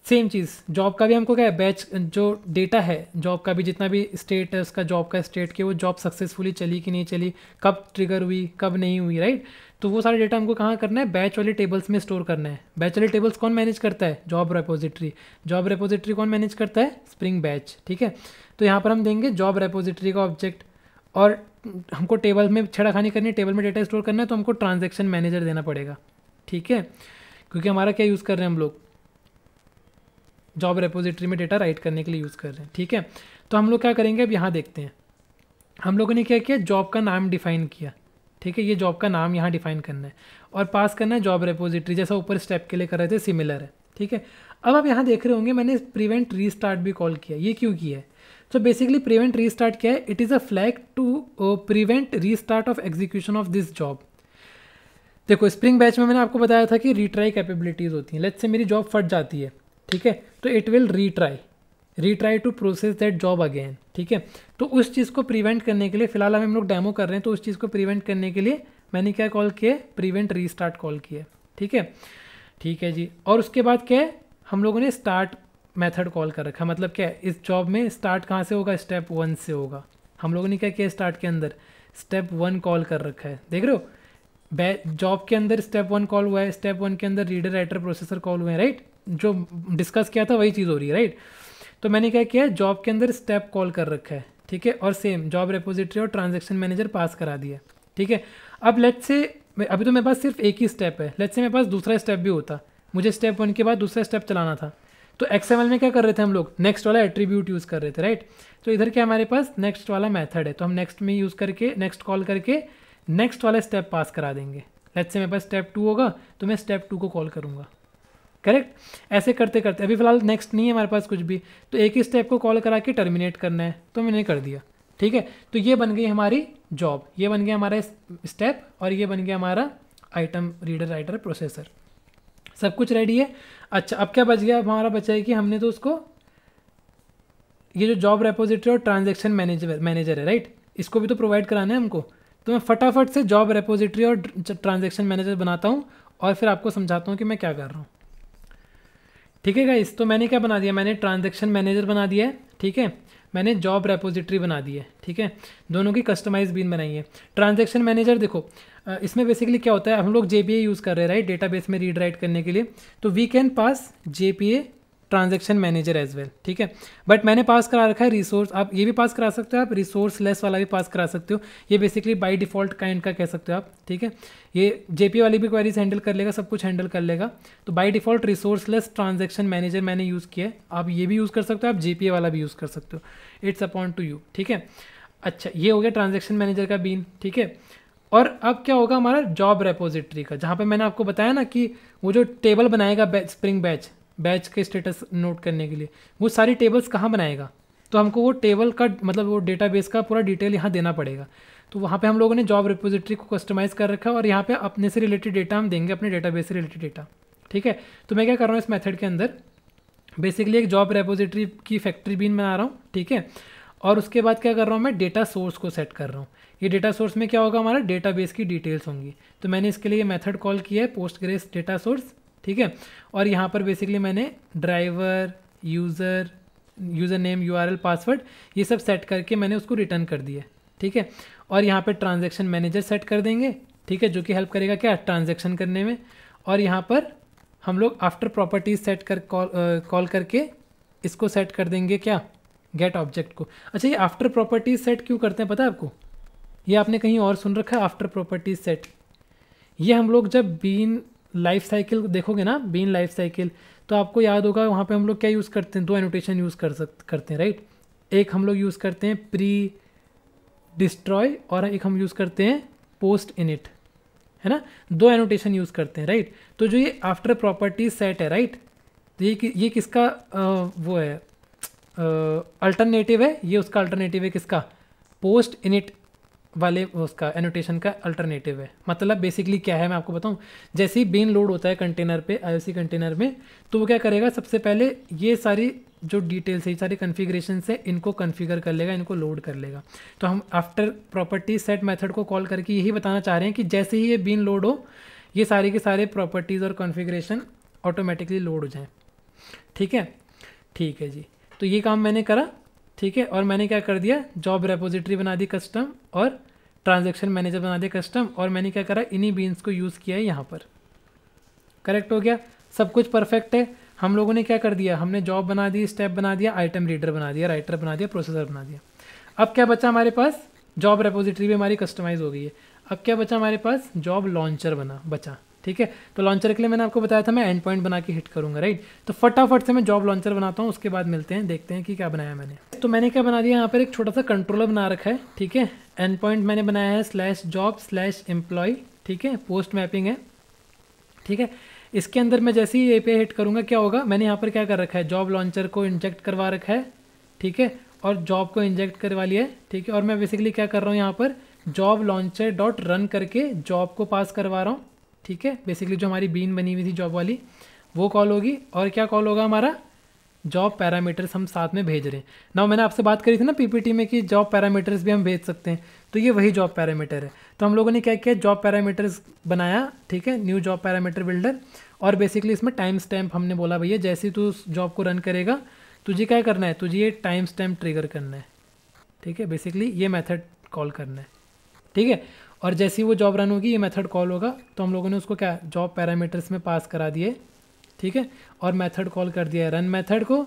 A: सेम चीज़ जॉब का भी हमको क्या है बैच जो डेटा है जॉब का भी जितना भी स्टेट है उसका जॉब का स्टेट के वो जॉब सक्सेसफुली चली कि नहीं चली कब ट्रिगर हुई कब नहीं हुई राइट तो वो सारा डेटा हमको कहाँ करना है बैच वाले टेबल्स में स्टोर करना है बैच वाले टेबल्स कौन मैनेज करता है जॉब रेपोजिटरी जॉब रेपोजिटरी कौन मैनेज करता है स्प्रिंग बैच ठीक है तो यहाँ पर हम देंगे जॉब रेपोजिटरी का ऑब्जेक्ट और हमको टेबल में छेड़ाखानी करनी है टेबल में डेटा स्टोर करना है तो हमको ट्रांजेक्शन मैनेजर देना पड़ेगा ठीक है क्योंकि हमारा क्या यूज़ कर रहे हैं हम लोग जॉब रेपोजिटरी में डेटा राइट करने के लिए यूज़ कर रहे हैं ठीक है तो हम लोग क्या करेंगे अब यहाँ देखते हैं हम लोगों ने क्या किया जॉब का नाम डिफाइन किया ठीक है ये जॉब का नाम यहाँ डिफाइन करना है और पास करना है जॉब रेपोजिटरी जैसा ऊपर स्टेप के लिए कर रहे थे सिमिलर है ठीक है अब आप यहाँ देख रहे होंगे मैंने प्रिवेंट रीस्टार्ट भी कॉल किया ये क्यों किया है सो बेसिकली प्रिवेंट restart क्या है it is a flag to prevent re of execution of this job देखो स्प्रिंग बैच में मैंने आपको बताया था कि रीट्राई कैपेबिलिटीज़ होती हैं लेट्स से मेरी जॉब फट जाती है ठीक है तो it will retry retry to process that job again ठीक है तो उस चीज़ को प्रिवेंट करने के लिए फिलहाल हम लोग डेमो कर रहे हैं तो उस चीज़ को प्रिवेंट करने के लिए मैंने क्या कॉल किया प्रिवेंट रीस्टार्ट कॉल किया ठीक है ठीक है जी और उसके बाद क्या है हम लोगों ने स्टार्ट मेथड कॉल कर रखा मतलब क्या है इस जॉब में स्टार्ट कहाँ से होगा स्टेप वन से होगा हम लोगों ने क्या किया स्टार्ट के अंदर स्टेप वन कॉल कर रखा है देख रहे हो जॉब के अंदर स्टेप वन कॉल हुआ है स्टेप वन के अंदर रीडर राइटर प्रोसेसर कॉल हुए हैं राइट जो डिस्कस किया था वही चीज़ हो रही है राइट तो मैंने क्या किया जॉब के अंदर स्टेप कॉल कर रखा है ठीक है और सेम जॉब रेपोजिटरी और ट्रांजेक्शन मैनेजर पास करा दिया ठीक है अब लेट से अभी तो मेरे पास सिर्फ एक ही स्टेप है लेट से मेरे पास दूसरा स्टेप भी होता मुझे स्टेप वन के बाद दूसरा स्टेप चलाना था तो एक्सएमएल में क्या कर रहे थे हम लोग नेक्स्ट वाला एट्रीब्यूट यूज़ कर रहे थे राइट तो इधर क्या हमारे पास नेक्स्ट वाला मैथड है तो हम नेक्स्ट में यूज़ करके नेक्स्ट कॉल करके नेक्स्ट वाला स्टेप पास करा देंगे लेट्स से मेरे पास स्टेप टू होगा तो मैं स्टेप टू को कॉल करूँगा करेक्ट ऐसे करते करते अभी फिलहाल नेक्स्ट नहीं है हमारे पास कुछ भी तो एक ही स्टेप को कॉल करा के टर्मिनेट करना है तो मैंने कर दिया ठीक है तो ये बन गई हमारी जॉब ये बन गया हमारा स्टेप और ये बन गया हमारा आइटम रीडर राइटर प्रोसेसर सब कुछ रेडी है अच्छा अब क्या बच गया हमारा बचा है कि हमने तो उसको ये जो जॉब रेपोजिटरी और ट्रांजेक्शन मैनेजर मैनेजर है राइट इसको भी तो प्रोवाइड कराना है हमको तो मैं फटाफट से जॉब रेपोजिटरी और ट्रांजेक्शन मैनेजर बनाता हूँ और फिर आपको समझाता हूँ कि मैं क्या कर रहा हूँ ठीक है इस तो मैंने क्या बना दिया मैंने ट्रांजेक्शन मैनेजर बना दिया है ठीक है मैंने जॉब रेपोजिटरी बना दी है ठीक है दोनों की कस्टमाइज बीन बनाई है ट्रांजेक्शन मैनेजर देखो इसमें बेसिकली क्या होता है हम लोग जे यूज़ कर रहे हैं राइट डेटाबेस में रीड राइट करने के लिए तो we can pass J transaction manager as well ठीक है बट मैंने पास करा रखा है रिसोर्स आप ये भी पास करा सकते हो आप रिसोर्स लेस वाला भी पास करा सकते हो ये बेसिकली बाई डिफॉल्ट काइंड का कह सकते हो आप ठीक है ये जेपी वाली भी क्वेरीज हैंडल कर लेगा सब कुछ हैंडल कर लेगा तो by default resourceless transaction manager मैंने यूज़ किया है आप ये भी यूज़ कर सकते हो आप जेपी वाला भी यूज़ कर सकते हो इट्स अपॉन टू यू ठीक है अच्छा ये हो गया ट्रांजेक्शन मैनेजर का बीन ठीक है और अब क्या होगा हमारा जॉब रेपोजिटरी का जहाँ पे मैंने आपको बताया ना कि वो जो टेबल बनाएगा स्प्रिंग बैच बैच के स्टेटस नोट करने के लिए वो सारी टेबल्स कहाँ बनाएगा तो हमको वो टेबल का मतलब वो डेटाबेस का पूरा डिटेल यहाँ देना पड़ेगा तो वहाँ पे हम लोगों ने जॉब रिपोजिटरी को कस्टमाइज़ कर रखा है और यहाँ पे अपने से रिलेटेड डेटा हम देंगे अपने डेटाबेस से रिलेटेड डेटा ठीक है तो मैं क्या कर रहा हूँ इस मेथड के अंदर बेसिकली एक जॉब रेपोजिटरी की फैक्ट्री बीन बना रहा हूँ ठीक है और उसके बाद क्या कर रहा हूँ मैं डेटा सोर्स को सेट कर रहा हूँ ये डेटा सोर्स में क्या होगा हमारा डेटाबेस की डिटेल्स होंगी तो मैंने इसके लिए मेथड कॉल किया है पोस्ट ग्रेस डेटा सोर्स ठीक है और यहाँ पर बेसिकली मैंने driver user user name you password ये सब सेट करके मैंने उसको रिटर्न कर दिया ठीक है और यहाँ पर ट्रांजेक्शन मैनेजर सेट कर देंगे ठीक है जो कि हेल्प करेगा क्या ट्रांजेक्शन करने में और यहाँ पर हम लोग आफ्टर प्रॉपर्टीज सेट कर कॉल कॉल करके इसको सेट कर देंगे क्या गेट ऑब्जेक्ट को अच्छा ये आफ्टर प्रॉपर्टीज सेट क्यों करते हैं पता है आपको ये आपने कहीं और सुन रखा है आफ्टर प्रॉपर्टीज सेट ये हम लोग जब बीन लाइफ साइकिल देखोगे ना बीन लाइफ साइकिल तो आपको याद होगा वहाँ पे हम लोग क्या यूज़ करते हैं दो एनोटेशन यूज़ कर सक करते हैं राइट एक हम लोग यूज़ करते हैं प्री डिस्ट्रॉय और एक हम यूज़ करते हैं पोस्ट इनिट है ना दो एनोटेशन यूज़ करते हैं राइट तो जो ये आफ्टर प्रॉपर्टी सेट है राइट तो ये कि, ये किसका आ, वो है अल्टरनेटिव है ये उसका अल्टरनेटिव है किसका पोस्ट इनिट वाले उसका एनोटेशन का अल्टरनेटिव है मतलब बेसिकली क्या है मैं आपको बताऊं जैसे ही बेन लोड होता है कंटेनर पे आईओसी कंटेनर में तो वो क्या करेगा सबसे पहले ये सारी जो डिटेल्स है ये सारी कन्फिग्रेशन है इनको कन्फिगर कर लेगा इनको लोड कर लेगा तो हम आफ्टर प्रॉपर्टी सेट मेथड को कॉल करके यही बताना चाह रहे हैं कि जैसे ही ये बीन लोड हो ये सारे के सारे प्रॉपर्टीज़ और कॉन्फ़िगरेशन ऑटोमेटिकली लोड हो जाएँ ठीक है ठीक है जी तो ये काम मैंने करा ठीक है और मैंने क्या कर दिया जॉब रेपोजिटरी बना दी कस्टम और ट्रांजेक्शन मैनेजर बना दिया कस्टम और मैंने क्या करा इन्हीं बीन्स को यूज़ किया है यहाँ पर करेक्ट हो गया सब कुछ परफेक्ट है हम लोगों ने क्या कर दिया हमने जॉब बना दी स्टेप बना दिया आइटम रीडर बना दिया राइटर बना दिया प्रोसेसर बना दिया अब क्या बचा हमारे पास जॉब रेपोजिटरी भी हमारी कस्टमाइज़ हो गई है अब क्या बचा हमारे पास जॉब लॉन्चर बना बचा ठीक है तो लॉन्चर के लिए मैंने आपको बताया था मैं एंड पॉइंट बना के हिट करूंगा राइट तो फटाफट से मैं जॉब लॉन्चर बनाता हूँ उसके बाद मिलते हैं देखते हैं कि क्या बनाया मैंने तो मैंने क्या बना दिया यहाँ पर एक छोटा सा कंट्रोलर बना रखा है ठीक है एंड पॉइंट मैंने बनाया है स्लैश जॉब स्लैश एम्प्लॉय ठीक है पोस्ट मैपिंग है ठीक है इसके अंदर मैं जैसे ही ए पे हिट करूंगा क्या होगा मैंने यहाँ पर क्या कर रखा है जॉब लॉन्चर को इंजेक्ट करवा रखा है ठीक है और जॉब को इंजेक्ट करवा लिया है ठीक है और मैं बेसिकली क्या कर रहा हूँ यहाँ पर जॉब लॉन्चर डॉट रन करके जॉब को पास करवा रहा हूँ ठीक है बेसिकली जो हमारी बीन बनी हुई थी जॉब वाली वो कॉल होगी और क्या कॉल होगा हमारा जॉब पैरामीटर्स हम साथ में भेज रहे हैं ना मैंने आपसे बात करी थी ना पीपीटी में कि जॉब पैरामीटर्स भी हम भेज सकते हैं तो ये वही जॉब पैरामीटर है तो हम लोगों ने क्या किया जॉब पैरामीटर्स बनाया ठीक है न्यू जॉब पैरामीटर बिल्डर और बेसिकली इसमें टाइम स्टैम्प हमने बोला भैया जैसे तू उस जॉब को रन करेगा तुझे क्या करना है तुझे ये टाइम स्टैम्प ट्रिगर करना है ठीक है बेसिकली ये मेथड कॉल करना है ठीक है और जैसे ही वो जॉब रन होगी ये मेथड कॉल होगा तो हम लोगों ने उसको क्या जॉब पैरामीटर्स में पास करा दिए ठीक है और मेथड कॉल कर दिया है रन मेथड को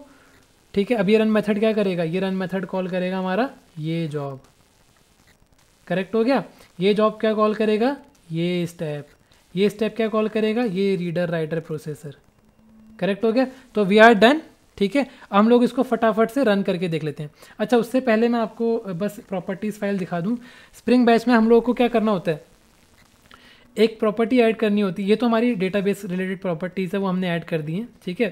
A: ठीक है अब ये रन मेथड क्या करेगा ये रन मेथड कॉल करेगा हमारा ये जॉब करेक्ट हो गया ये जॉब क्या कॉल करेगा ये स्टेप ये स्टेप क्या कॉल करेगा ये रीडर राइटर प्रोसेसर करेक्ट हो गया तो वी आर डन ठीक है हम लोग इसको फटाफट से रन करके देख लेते हैं अच्छा उससे पहले मैं आपको बस प्रॉपर्टीज़ फाइल दिखा दूँ स्प्रिंग बैच में हम लोगों को क्या करना होता है एक प्रॉपर्टी ऐड करनी होती है ये तो हमारी डेटाबेस रिलेटेड प्रॉपर्टीज़ है वो हमने ऐड कर दी हैं ठीक है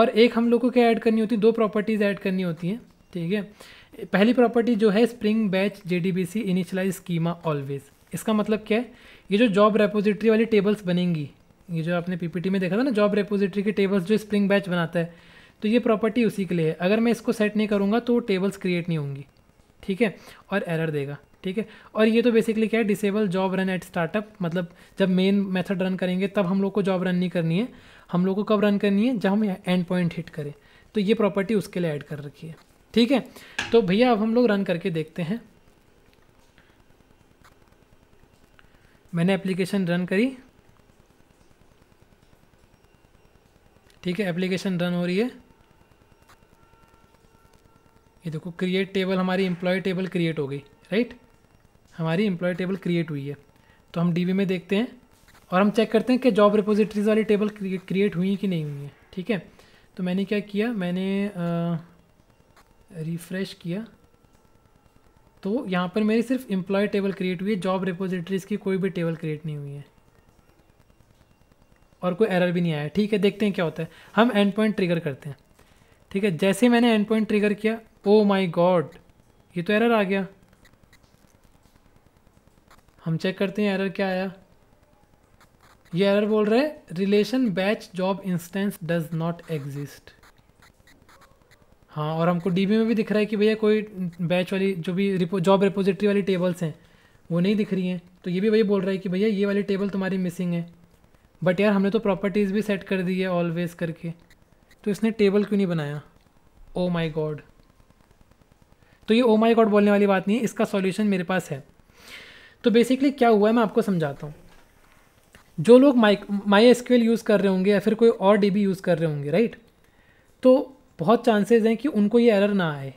A: और एक हम लोग को क्या ऐड करनी होती है दो प्रॉपर्टीज़ ऐड करनी होती हैं ठीक है पहली प्रॉपर्टी जो है spring batch J D B C initialize schema always इसका मतलब क्या है ये जो जॉब रेपोजिटरी वाली टेबल्स बनेंगी ये जो आपने पीपीटी में देखा था ना जॉब रेपोजिटरी की टेबल्स जो स्प्रिंग बैच बनाता है तो ये प्रॉपर्टी उसी के लिए है अगर मैं इसको सेट नहीं करूँगा तो टेबल्स क्रिएट नहीं होंगी ठीक है और एरर देगा ठीक है और ये तो बेसिकली क्या है disable job run at startup मतलब जब मेन मेथड रन करेंगे तब हम लोग को जॉब रन नहीं करनी है हम लोग को कब रन करनी है जब हम एंड पॉइंट हिट करें तो ये प्रॉपर्टी उसके लिए ऐड कर रखी है ठीक है तो भैया अब हम लोग रन करके देखते हैं मैंने एप्लीकेशन रन करी ठीक है एप्लीकेशन रन हो रही है ये देखो क्रिएट टेबल हमारी एम्प्लॉय टेबल क्रिएट हो गई राइट हमारी एम्प्लॉय टेबल क्रिएट हुई है तो हम डीबी में देखते हैं और हम चेक करते हैं कि जॉब रिपोजिटरीज वाली टेबल क्रिएट हुई कि नहीं हुई है ठीक है तो मैंने क्या किया मैंने रिफ़्रेश किया तो यहाँ पर मेरी सिर्फ एम्प्लॉय टेबल क्रिएट हुई है जॉब रिपोजिटरीज़ की कोई भी टेबल क्रिएट नहीं हुई है और कोई एरर भी नहीं आया ठीक है देखते हैं क्या होता है हम एंड पॉइंट ट्रिगर करते हैं ठीक है जैसे मैंने एंड पॉइंट ट्रिगर किया ओ माई गॉड ये तो एरर आ गया हम चेक करते हैं एरर क्या आया ये एरर बोल रहे relation batch job instance does not exist हाँ और हमको डीबी में भी दिख रहा है कि भैया कोई बैच वाली जो भी जॉब रिपोजिटरी वाली टेबल्स हैं वो नहीं दिख रही हैं तो ये भी वही बोल रहा है कि भैया ये वाली टेबल तुम्हारी मिसिंग है बट यार हमने तो प्रॉपर्टीज़ भी सेट कर दी है ऑलवेज करके तो इसने टेबल क्यों नहीं बनाया ओ माई गॉड तो ये ओ माई गॉड बोलने वाली बात नहीं है इसका सॉल्यूशन मेरे पास है तो बेसिकली क्या हुआ है मैं आपको समझाता हूँ जो लोग माई माई एस यूज़ कर रहे होंगे या फिर कोई और डी यूज़ कर रहे होंगे राइट तो बहुत चांसेस हैं कि उनको ये एरर ना आए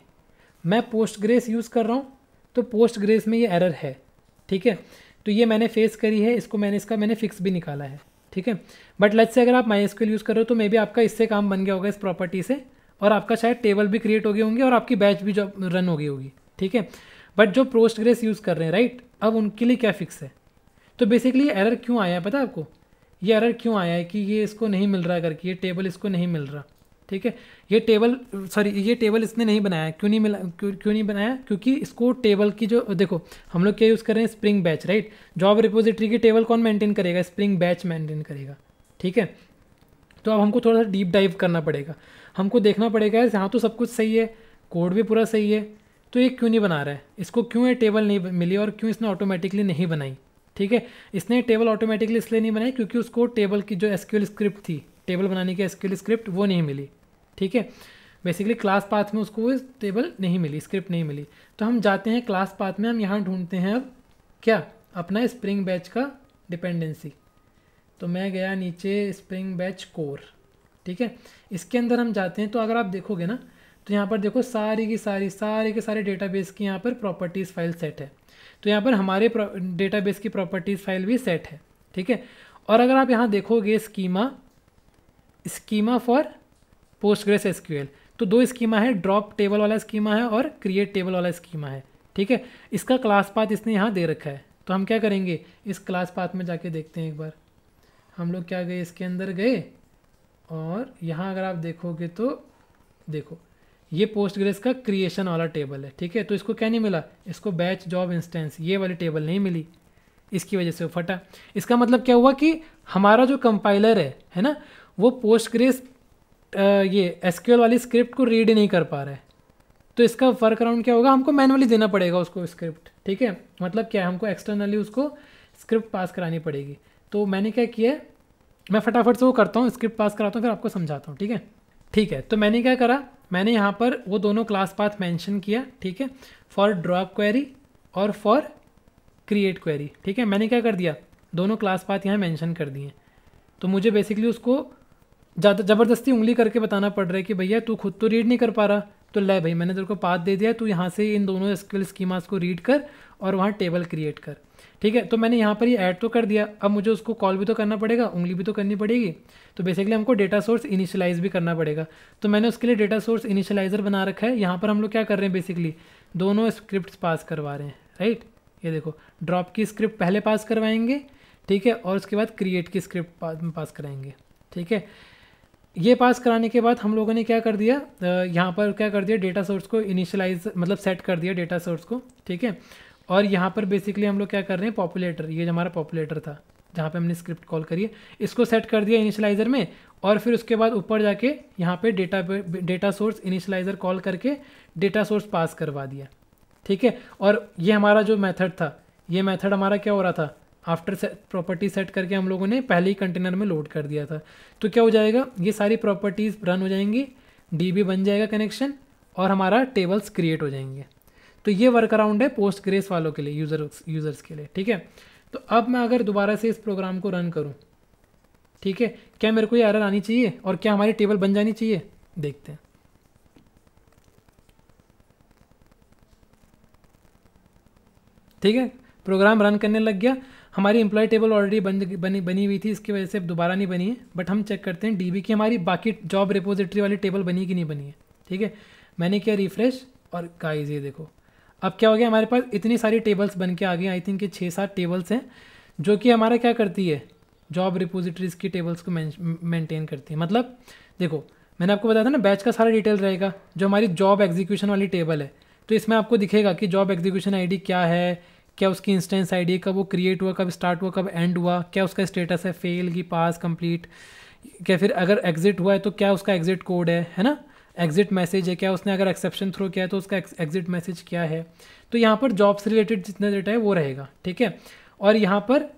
A: मैं पोस्ट ग्रेस यूज़ कर रहा हूँ तो पोस्ट ग्रेस में ये एरर है ठीक है तो ये मैंने फेस करी है इसको मैंने इसका मैंने फिक्स भी निकाला है ठीक है बट लेट्स से अगर आप माई यूज़ कर रहे हो तो मे बी आपका इससे काम बन गया होगा इस प्रॉपर्टी से और आपका शायद टेबल भी क्रिएट हो गए होंगे और आपकी बैच भी जब रन हो गई होगी ठीक है बट जो पोस्ट ग्रेस यूज़ कर रहे हैं राइट अब उनके लिए क्या फ़िक्स है तो बेसिकली एरर क्यों आया है पता आपको ये एरर क्यों आया है कि ये इसको नहीं मिल रहा करके ये टेबल इसको नहीं मिल रहा ठीक है ये टेबल सॉरी ये टेबल इसने नहीं बनाया क्यों नहीं मिला क्यों क्यों नहीं बनाया क्योंकि इसको टेबल की जो देखो हम लोग क्या यूज़ कर रहे हैं spring batch right job repository की टेबल कौन मेंटेन करेगा स्प्रिंग बैच मेंटेन करेगा ठीक है तो अब हमको थोड़ा सा डीप डाइव करना पड़ेगा हमको देखना पड़ेगा यहाँ तो सब कुछ सही है कोड भी पूरा सही है तो ये क्यों नहीं बना रहा है इसको क्यों ये टेबल नहीं मिली और क्यों इसने ऑटोमेटिकली नहीं बनाई ठीक है इसने टेबल ऑटोमेटिकली इसलिए नहीं बनाई क्योंकि उसको टेबल की जो एसक्यूएल स्क्रिप्ट थी टेबल बनाने की एसक्यूएल स्क्रिप्ट वो नहीं मिली ठीक है बेसिकली क्लास पाथ में उसको वो टेबल नहीं मिली स्क्रिप्ट नहीं मिली तो हम जाते हैं क्लास पाथ में हम यहाँ ढूंढते हैं अब क्या अपना स्प्रिंग बैच का डिपेंडेंसी तो मैं गया नीचे स्प्रिंग बैच कोर ठीक है इसके अंदर हम जाते हैं तो अगर आप देखोगे ना तो यहाँ पर देखो सारी की सारी सारे के सारे डेटाबेस की यहाँ पर प्रॉपर्टीज़ फाइल सेट है तो यहाँ पर हमारे डेटाबेस की प्रॉपर्टीज़ फाइल भी सेट है ठीक है और अगर आप यहाँ देखोगे schema schema for Postgres SQL तो दो स्कीमा है ड्रॉप टेबल वाला स्कीमा है और क्रिएट टेबल वाला स्कीमा है ठीक है इसका क्लास पाथ इसने यहाँ दे रखा है तो हम क्या करेंगे इस क्लास पाथ में जाके देखते हैं एक बार हम लोग क्या गए इसके अंदर गए और यहाँ अगर आप देखोगे तो देखो ये पोस्ट ग्रेस का क्रिएशन वाला टेबल है ठीक है तो इसको क्या नहीं मिला इसको बैच जॉब इंस्टेंस ये वाली टेबल नहीं मिली इसकी वजह से वो फटा इसका मतलब क्या हुआ कि हमारा जो कंपाइलर है है ना वो पोस्ट ग्रेस ये एस वाली स्क्रिप्ट को रीड नहीं कर पा रहा है तो इसका वर्क अराउंड क्या होगा हमको मैनुअली देना पड़ेगा उसको स्क्रिप्ट ठीक है मतलब क्या है हमको एक्सटर्नली उसको स्क्रिप्ट पास करानी पड़ेगी तो मैंने क्या किया मैं फटाफट से वो करता हूँ स्क्रिप्ट पास कराता हूँ फिर आपको समझाता हूँ ठीक है ठीक है तो मैंने क्या करा मैंने यहाँ पर वो दोनों क्लास पाथ मैंशन किया ठीक है फॉर ड्रॉप क्वेरी और फॉर क्रिएट क्वेरी ठीक है मैंने क्या कर दिया दोनों क्लास पाथ यहाँ मैंशन कर दिए तो मुझे बेसिकली उसको ज़्यादा ज़बरदस्ती उंगली करके बताना पड़ रहा है कि भैया तू खुद तो रीड नहीं कर पा रहा तो ले भाई मैंने तेरे को पाथ दे दिया तू यहाँ से इन दोनों स्किल स्कीमास को रीड कर और वहाँ टेबल क्रिएट कर ठीक है तो मैंने यहाँ पर ये ऐड तो कर दिया अब मुझे उसको कॉल भी तो करना पड़ेगा उंगली भी तो करनी पड़ेगी तो बेसिकली हमको डेटा सोर्स इनिशियलाइज़ भी करना पड़ेगा तो मैंने उसके लिए डेटा सोर्स इनिशियलाइज़र बना रखा है यहाँ पर हम लोग क्या कर रहे हैं बेसिकली दोनों स्क्रिप्ट पास करवा रहे हैं राइट ये देखो ड्रॉप की स्क्रिप्ट पहले पास करवाएंगे ठीक है और उसके बाद क्रिएट की स्क्रिप्ट पास कराएंगे ठीक है ये पास कराने के बाद हम लोगों ने क्या कर दिया यहाँ पर क्या कर दिया डेटा सोर्स को इनिशियलाइज मतलब सेट कर दिया डेटा सोर्स को ठीक है और यहाँ पर बेसिकली हम लोग क्या कर रहे हैं पॉपुलेटर ये हमारा पॉपुलेटर था जहाँ पे हमने स्क्रिप्ट कॉल करी है इसको सेट कर दिया इनिशलाइज़र में और फिर उसके बाद ऊपर जाके यहाँ पे data data source initializer call करके डेटा सोर्स पास करवा दिया ठीक है और ये हमारा जो मेथड था ये मेथड हमारा क्या हो रहा था आफ्टर से प्रॉपर्टी सेट करके हम लोगों ने पहले ही कंटेनर में लोड कर दिया था तो क्या हो जाएगा ये सारी प्रॉपर्टीज़ रन हो जाएंगी डी बन जाएगा कनेक्शन और हमारा टेबल्स क्रिएट हो जाएंगे तो ये वर्क अराउंड है पोस्ट ग्रेस वालों के लिए यूज़र यूज़र्स के लिए ठीक है तो अब मैं अगर दोबारा से इस प्रोग्राम को रन करूँ ठीक है क्या मेरे को ये एरर आनी चाहिए और क्या हमारी टेबल बन जानी चाहिए देखते हैं ठीक है प्रोग्राम रन करने लग गया हमारी एम्प्लॉय टेबल ऑलरेडी बन बनी बनी हुई थी इसकी वजह से अब दोबारा नहीं बनी है बट हम चेक करते हैं डीबी की हमारी बाकी जॉब रिपोजिटरी वाली टेबल बनी कि नहीं बनी है ठीक है मैंने किया रिफ्रेश और गाइस ये देखो अब क्या हो गया हमारे पास इतनी सारी टेबल्स बन के आ गई आई थिंक ये छः सात टेबल्स हैं जो कि हमारा क्या करती है जॉब रिपोजिटरीज की टेबल्स को मेंटेन करती है मतलब देखो मैंने आपको बताया था ना बैच का सारा डिटेल रहेगा जो हमारी जॉब एग्जीक्यूशन वाली टेबल है तो इसमें आपको दिखेगा कि जॉब एग्जीक्यूशन आईडी क्या है क्या उसकी इंस्टेंस आईडी कब वो क्रिएट हुआ कब स्टार्ट हुआ कब एंड हुआ क्या उसका स्टेटस है फेल की पास कंप्लीट क्या फिर अगर एग्जिट हुआ है तो क्या उसका एग्जिट कोड है है ना एग्जिट मैसेज है क्या उसने अगर एक्सेप्शन थ्रो किया है तो उसका एग्जिट मैसेज क्या है तो यहाँ पर जॉब से रिलेटेड जितना डेटा है वो रहेगा ठीक है और यहाँ पर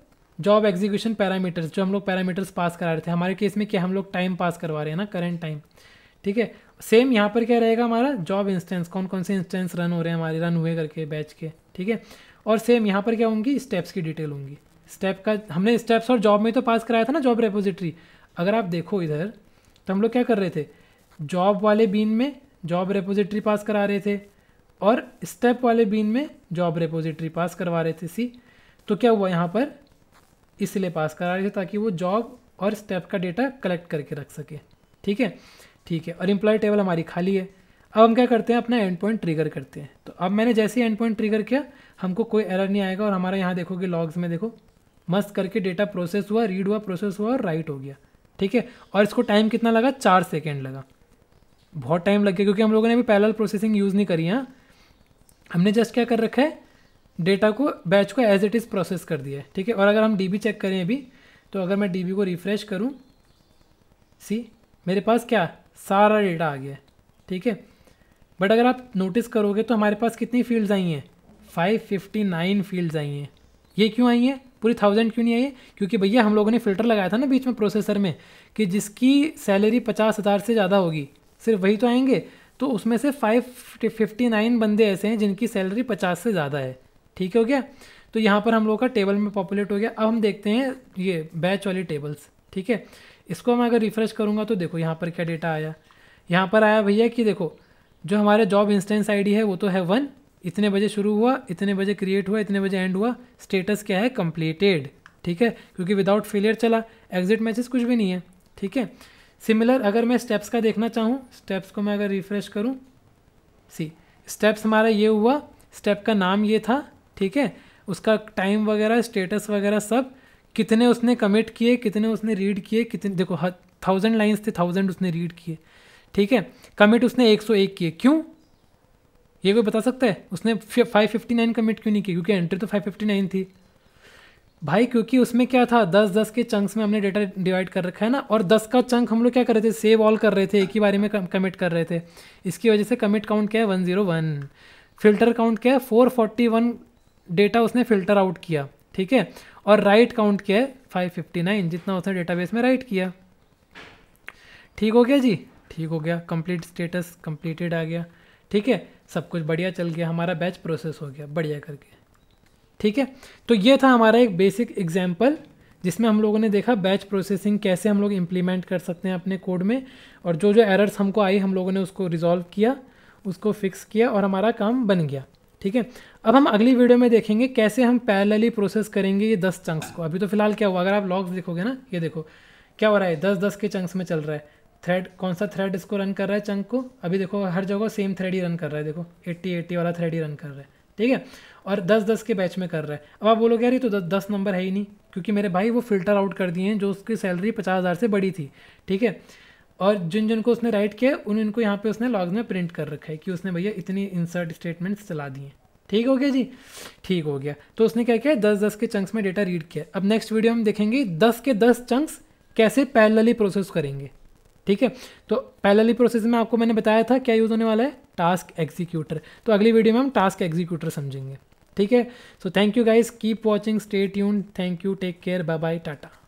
A: जॉब एग्जीक्यूशन पैरामीटर्स जो हम लोग पैरामीटर्स पास करा रहे थे हमारे केस में क्या हम लोग टाइम पास करवा रहे हैं ना करेंट टाइम ठीक है सेम यहाँ पर क्या रहेगा हमारा जॉब इंस्टेंस कौन कौन से इंस्टेंस रन हो रहे हैं हमारे रन हुए करके बैच के ठीक है और सेम यहाँ पर क्या होंगी स्टेप्स की डिटेल होंगी स्टेप का हमने स्टेप्स और जॉब में तो पास कराया था ना जॉब रेपोजिटरी अगर आप देखो इधर तो हम लोग क्या कर रहे थे जॉब वाले बीन में जॉब रेपोजिटरी पास करा रहे थे और स्टेप वाले बीन में जॉब रेपोजिटरी पास करवा रहे थे सी तो क्या हुआ यहाँ पर इसलिए पास करा रहे थे ताकि वो जॉब और स्टेप का डेटा कलेक्ट करके रख सके ठीक है ठीक है और इम्प्लॉय टेबल हमारी खाली है अब हम क्या करते हैं अपना एंड पॉइंट ट्रिगर करते हैं तो अब मैंने जैसे ही एंड पॉइंट ट्रिगर किया हमको कोई एरर नहीं आएगा और हमारा यहाँ देखोगे लॉग्स में देखो मस्त करके डेटा प्रोसेस हुआ रीड हुआ प्रोसेस हुआ और राइट हो गया ठीक है और इसको टाइम कितना लगा चार सेकेंड लगा बहुत टाइम लग गया क्योंकि हम लोगों ने अभी पैरल प्रोसेसिंग यूज़ नहीं करी है हाँ। हमने जस्ट क्या कर रखा है डेटा को बैच को एज इट इज़ प्रोसेस कर दिया है ठीक है और अगर हम डी चेक करें अभी तो अगर मैं डी को रिफ़्रेश करूँ सी मेरे पास क्या सारा डेटा आ गया है ठीक है बट अगर आप नोटिस करोगे तो हमारे पास कितनी फील्ड्स आई हैं 559 फील्ड्स आई हैं ये क्यों आई हैं पूरी थाउजेंड क्यों नहीं आई है क्योंकि भैया हम लोगों ने फ़िल्टर लगाया था ना बीच में प्रोसेसर में कि जिसकी सैलरी पचास हज़ार से ज़्यादा होगी सिर्फ वही तो आएंगे तो उसमें से फाइव फिफ्टी नाइन बंदे ऐसे हैं जिनकी सैलरी पचास से ज़्यादा है ठीक हो गया तो यहाँ पर हम लोग का टेबल में पॉपुलेट हो गया अब हम देखते हैं ये बैच वाली टेबल्स ठीक है इसको मैं अगर रिफ़्रेश करूँगा तो देखो यहाँ पर क्या डेटा आया यहाँ पर आया भैया कि देखो जो हमारे जॉब इंस्टेंस आईडी है वो तो है वन इतने बजे शुरू हुआ इतने बजे क्रिएट हुआ इतने बजे एंड हुआ स्टेटस क्या है कंप्लीटेड ठीक है क्योंकि विदाउट फेलियर चला एग्जिट मैचेस कुछ भी नहीं है ठीक है सिमिलर अगर मैं स्टेप्स का देखना चाहूँ स्टेप्स को मैं अगर रिफ्रेश करूँ सी स्टेप्स हमारा ये हुआ स्टेप का नाम ये था ठीक है उसका टाइम वगैरह स्टेटस वगैरह सब कितने उसने कमिट किए कितने उसने रीड किए कितने देखो थाउजेंड लाइन्स थे थाउजेंड उसने रीड किए ठीक है कमिट उसने 101 किए क्यों ये कोई बता सकता है उसने 559 कमिट क्यों नहीं किए क्योंकि एंट्री तो 559 थी भाई क्योंकि उसमें क्या था दस दस के चंक्स में हमने डेटा डिवाइड कर रखा है ना और दस का चंक हम लोग क्या कर रहे थे सेव ऑल कर रहे थे एक ही बारे में कमिट कर रहे थे इसकी वजह से कमिट काउंट क्या है one zero one filter count क्या है फोर फोर्टी वन डेटा उसने फिल्टर आउट किया ठीक है और राइट काउंट क्या है फाइव फिफ्टी नाइन जितना उसने डेटाबेस में राइट किया ठीक हो गया जी ठीक हो गया कंप्लीट स्टेटस कंप्लीटेड आ गया ठीक है सब कुछ बढ़िया चल गया हमारा बैच प्रोसेस हो गया बढ़िया करके ठीक है तो ये था हमारा एक बेसिक एग्जाम्पल जिसमें हम लोगों ने देखा बैच प्रोसेसिंग कैसे हम लोग इम्प्लीमेंट कर सकते हैं अपने कोड में और जो जो एरर्स हमको आई हम लोगों ने उसको रिजॉल्व किया उसको फिक्स किया और हमारा काम बन गया ठीक है अब हम अगली वीडियो में देखेंगे कैसे हम पैरेलली प्रोसेस करेंगे ये दस चंक्स को अभी तो फिलहाल क्या हुआ अगर आप लॉग्स देखोगे ना ये देखो क्या हो रहा है दस दस के चंक्स में चल रहा है थ्रेड कौन सा थ्रेड इसको रन कर रहा है चंक को अभी देखो हर जगह सेम थ्रेड ही रन कर रहा है देखो एट्टी एट्टी वाला थ्रेड ही रन कर रहा है ठीक है और दस दस के बैच में कर रहा है अब आप बोलोगे यार ये तो दस दस नंबर है ही नहीं क्योंकि मेरे भाई वो फिल्टर आउट कर दिए हैं जो उसकी सैलरी पचास हज़ार से बड़ी थी ठीक है और जिन जिन को उसने राइट किया उन उनको यहाँ पे उसने लॉग्स में प्रिंट कर रखा है कि उसने भैया इतनी इंसर्ट स्टेटमेंट्स चला दिए ठीक हो गया जी ठीक हो गया तो उसने क्या किया दस दस के चंक्स में डेटा रीड किया अब नेक्स्ट वीडियो हम देखेंगे दस के दस चंक्स कैसे पैरेलली प्रोसेस करेंगे ठीक है तो पैरेलली प्रोसेस में आपको मैंने बताया था क्या यूज़ होने वाला है टास्क एग्जीक्यूटर तो अगली वीडियो में हम टास्क एग्जीक्यूटर समझेंगे ठीक है so thank you guys keep watching stay tune thank you take care bye bye Tata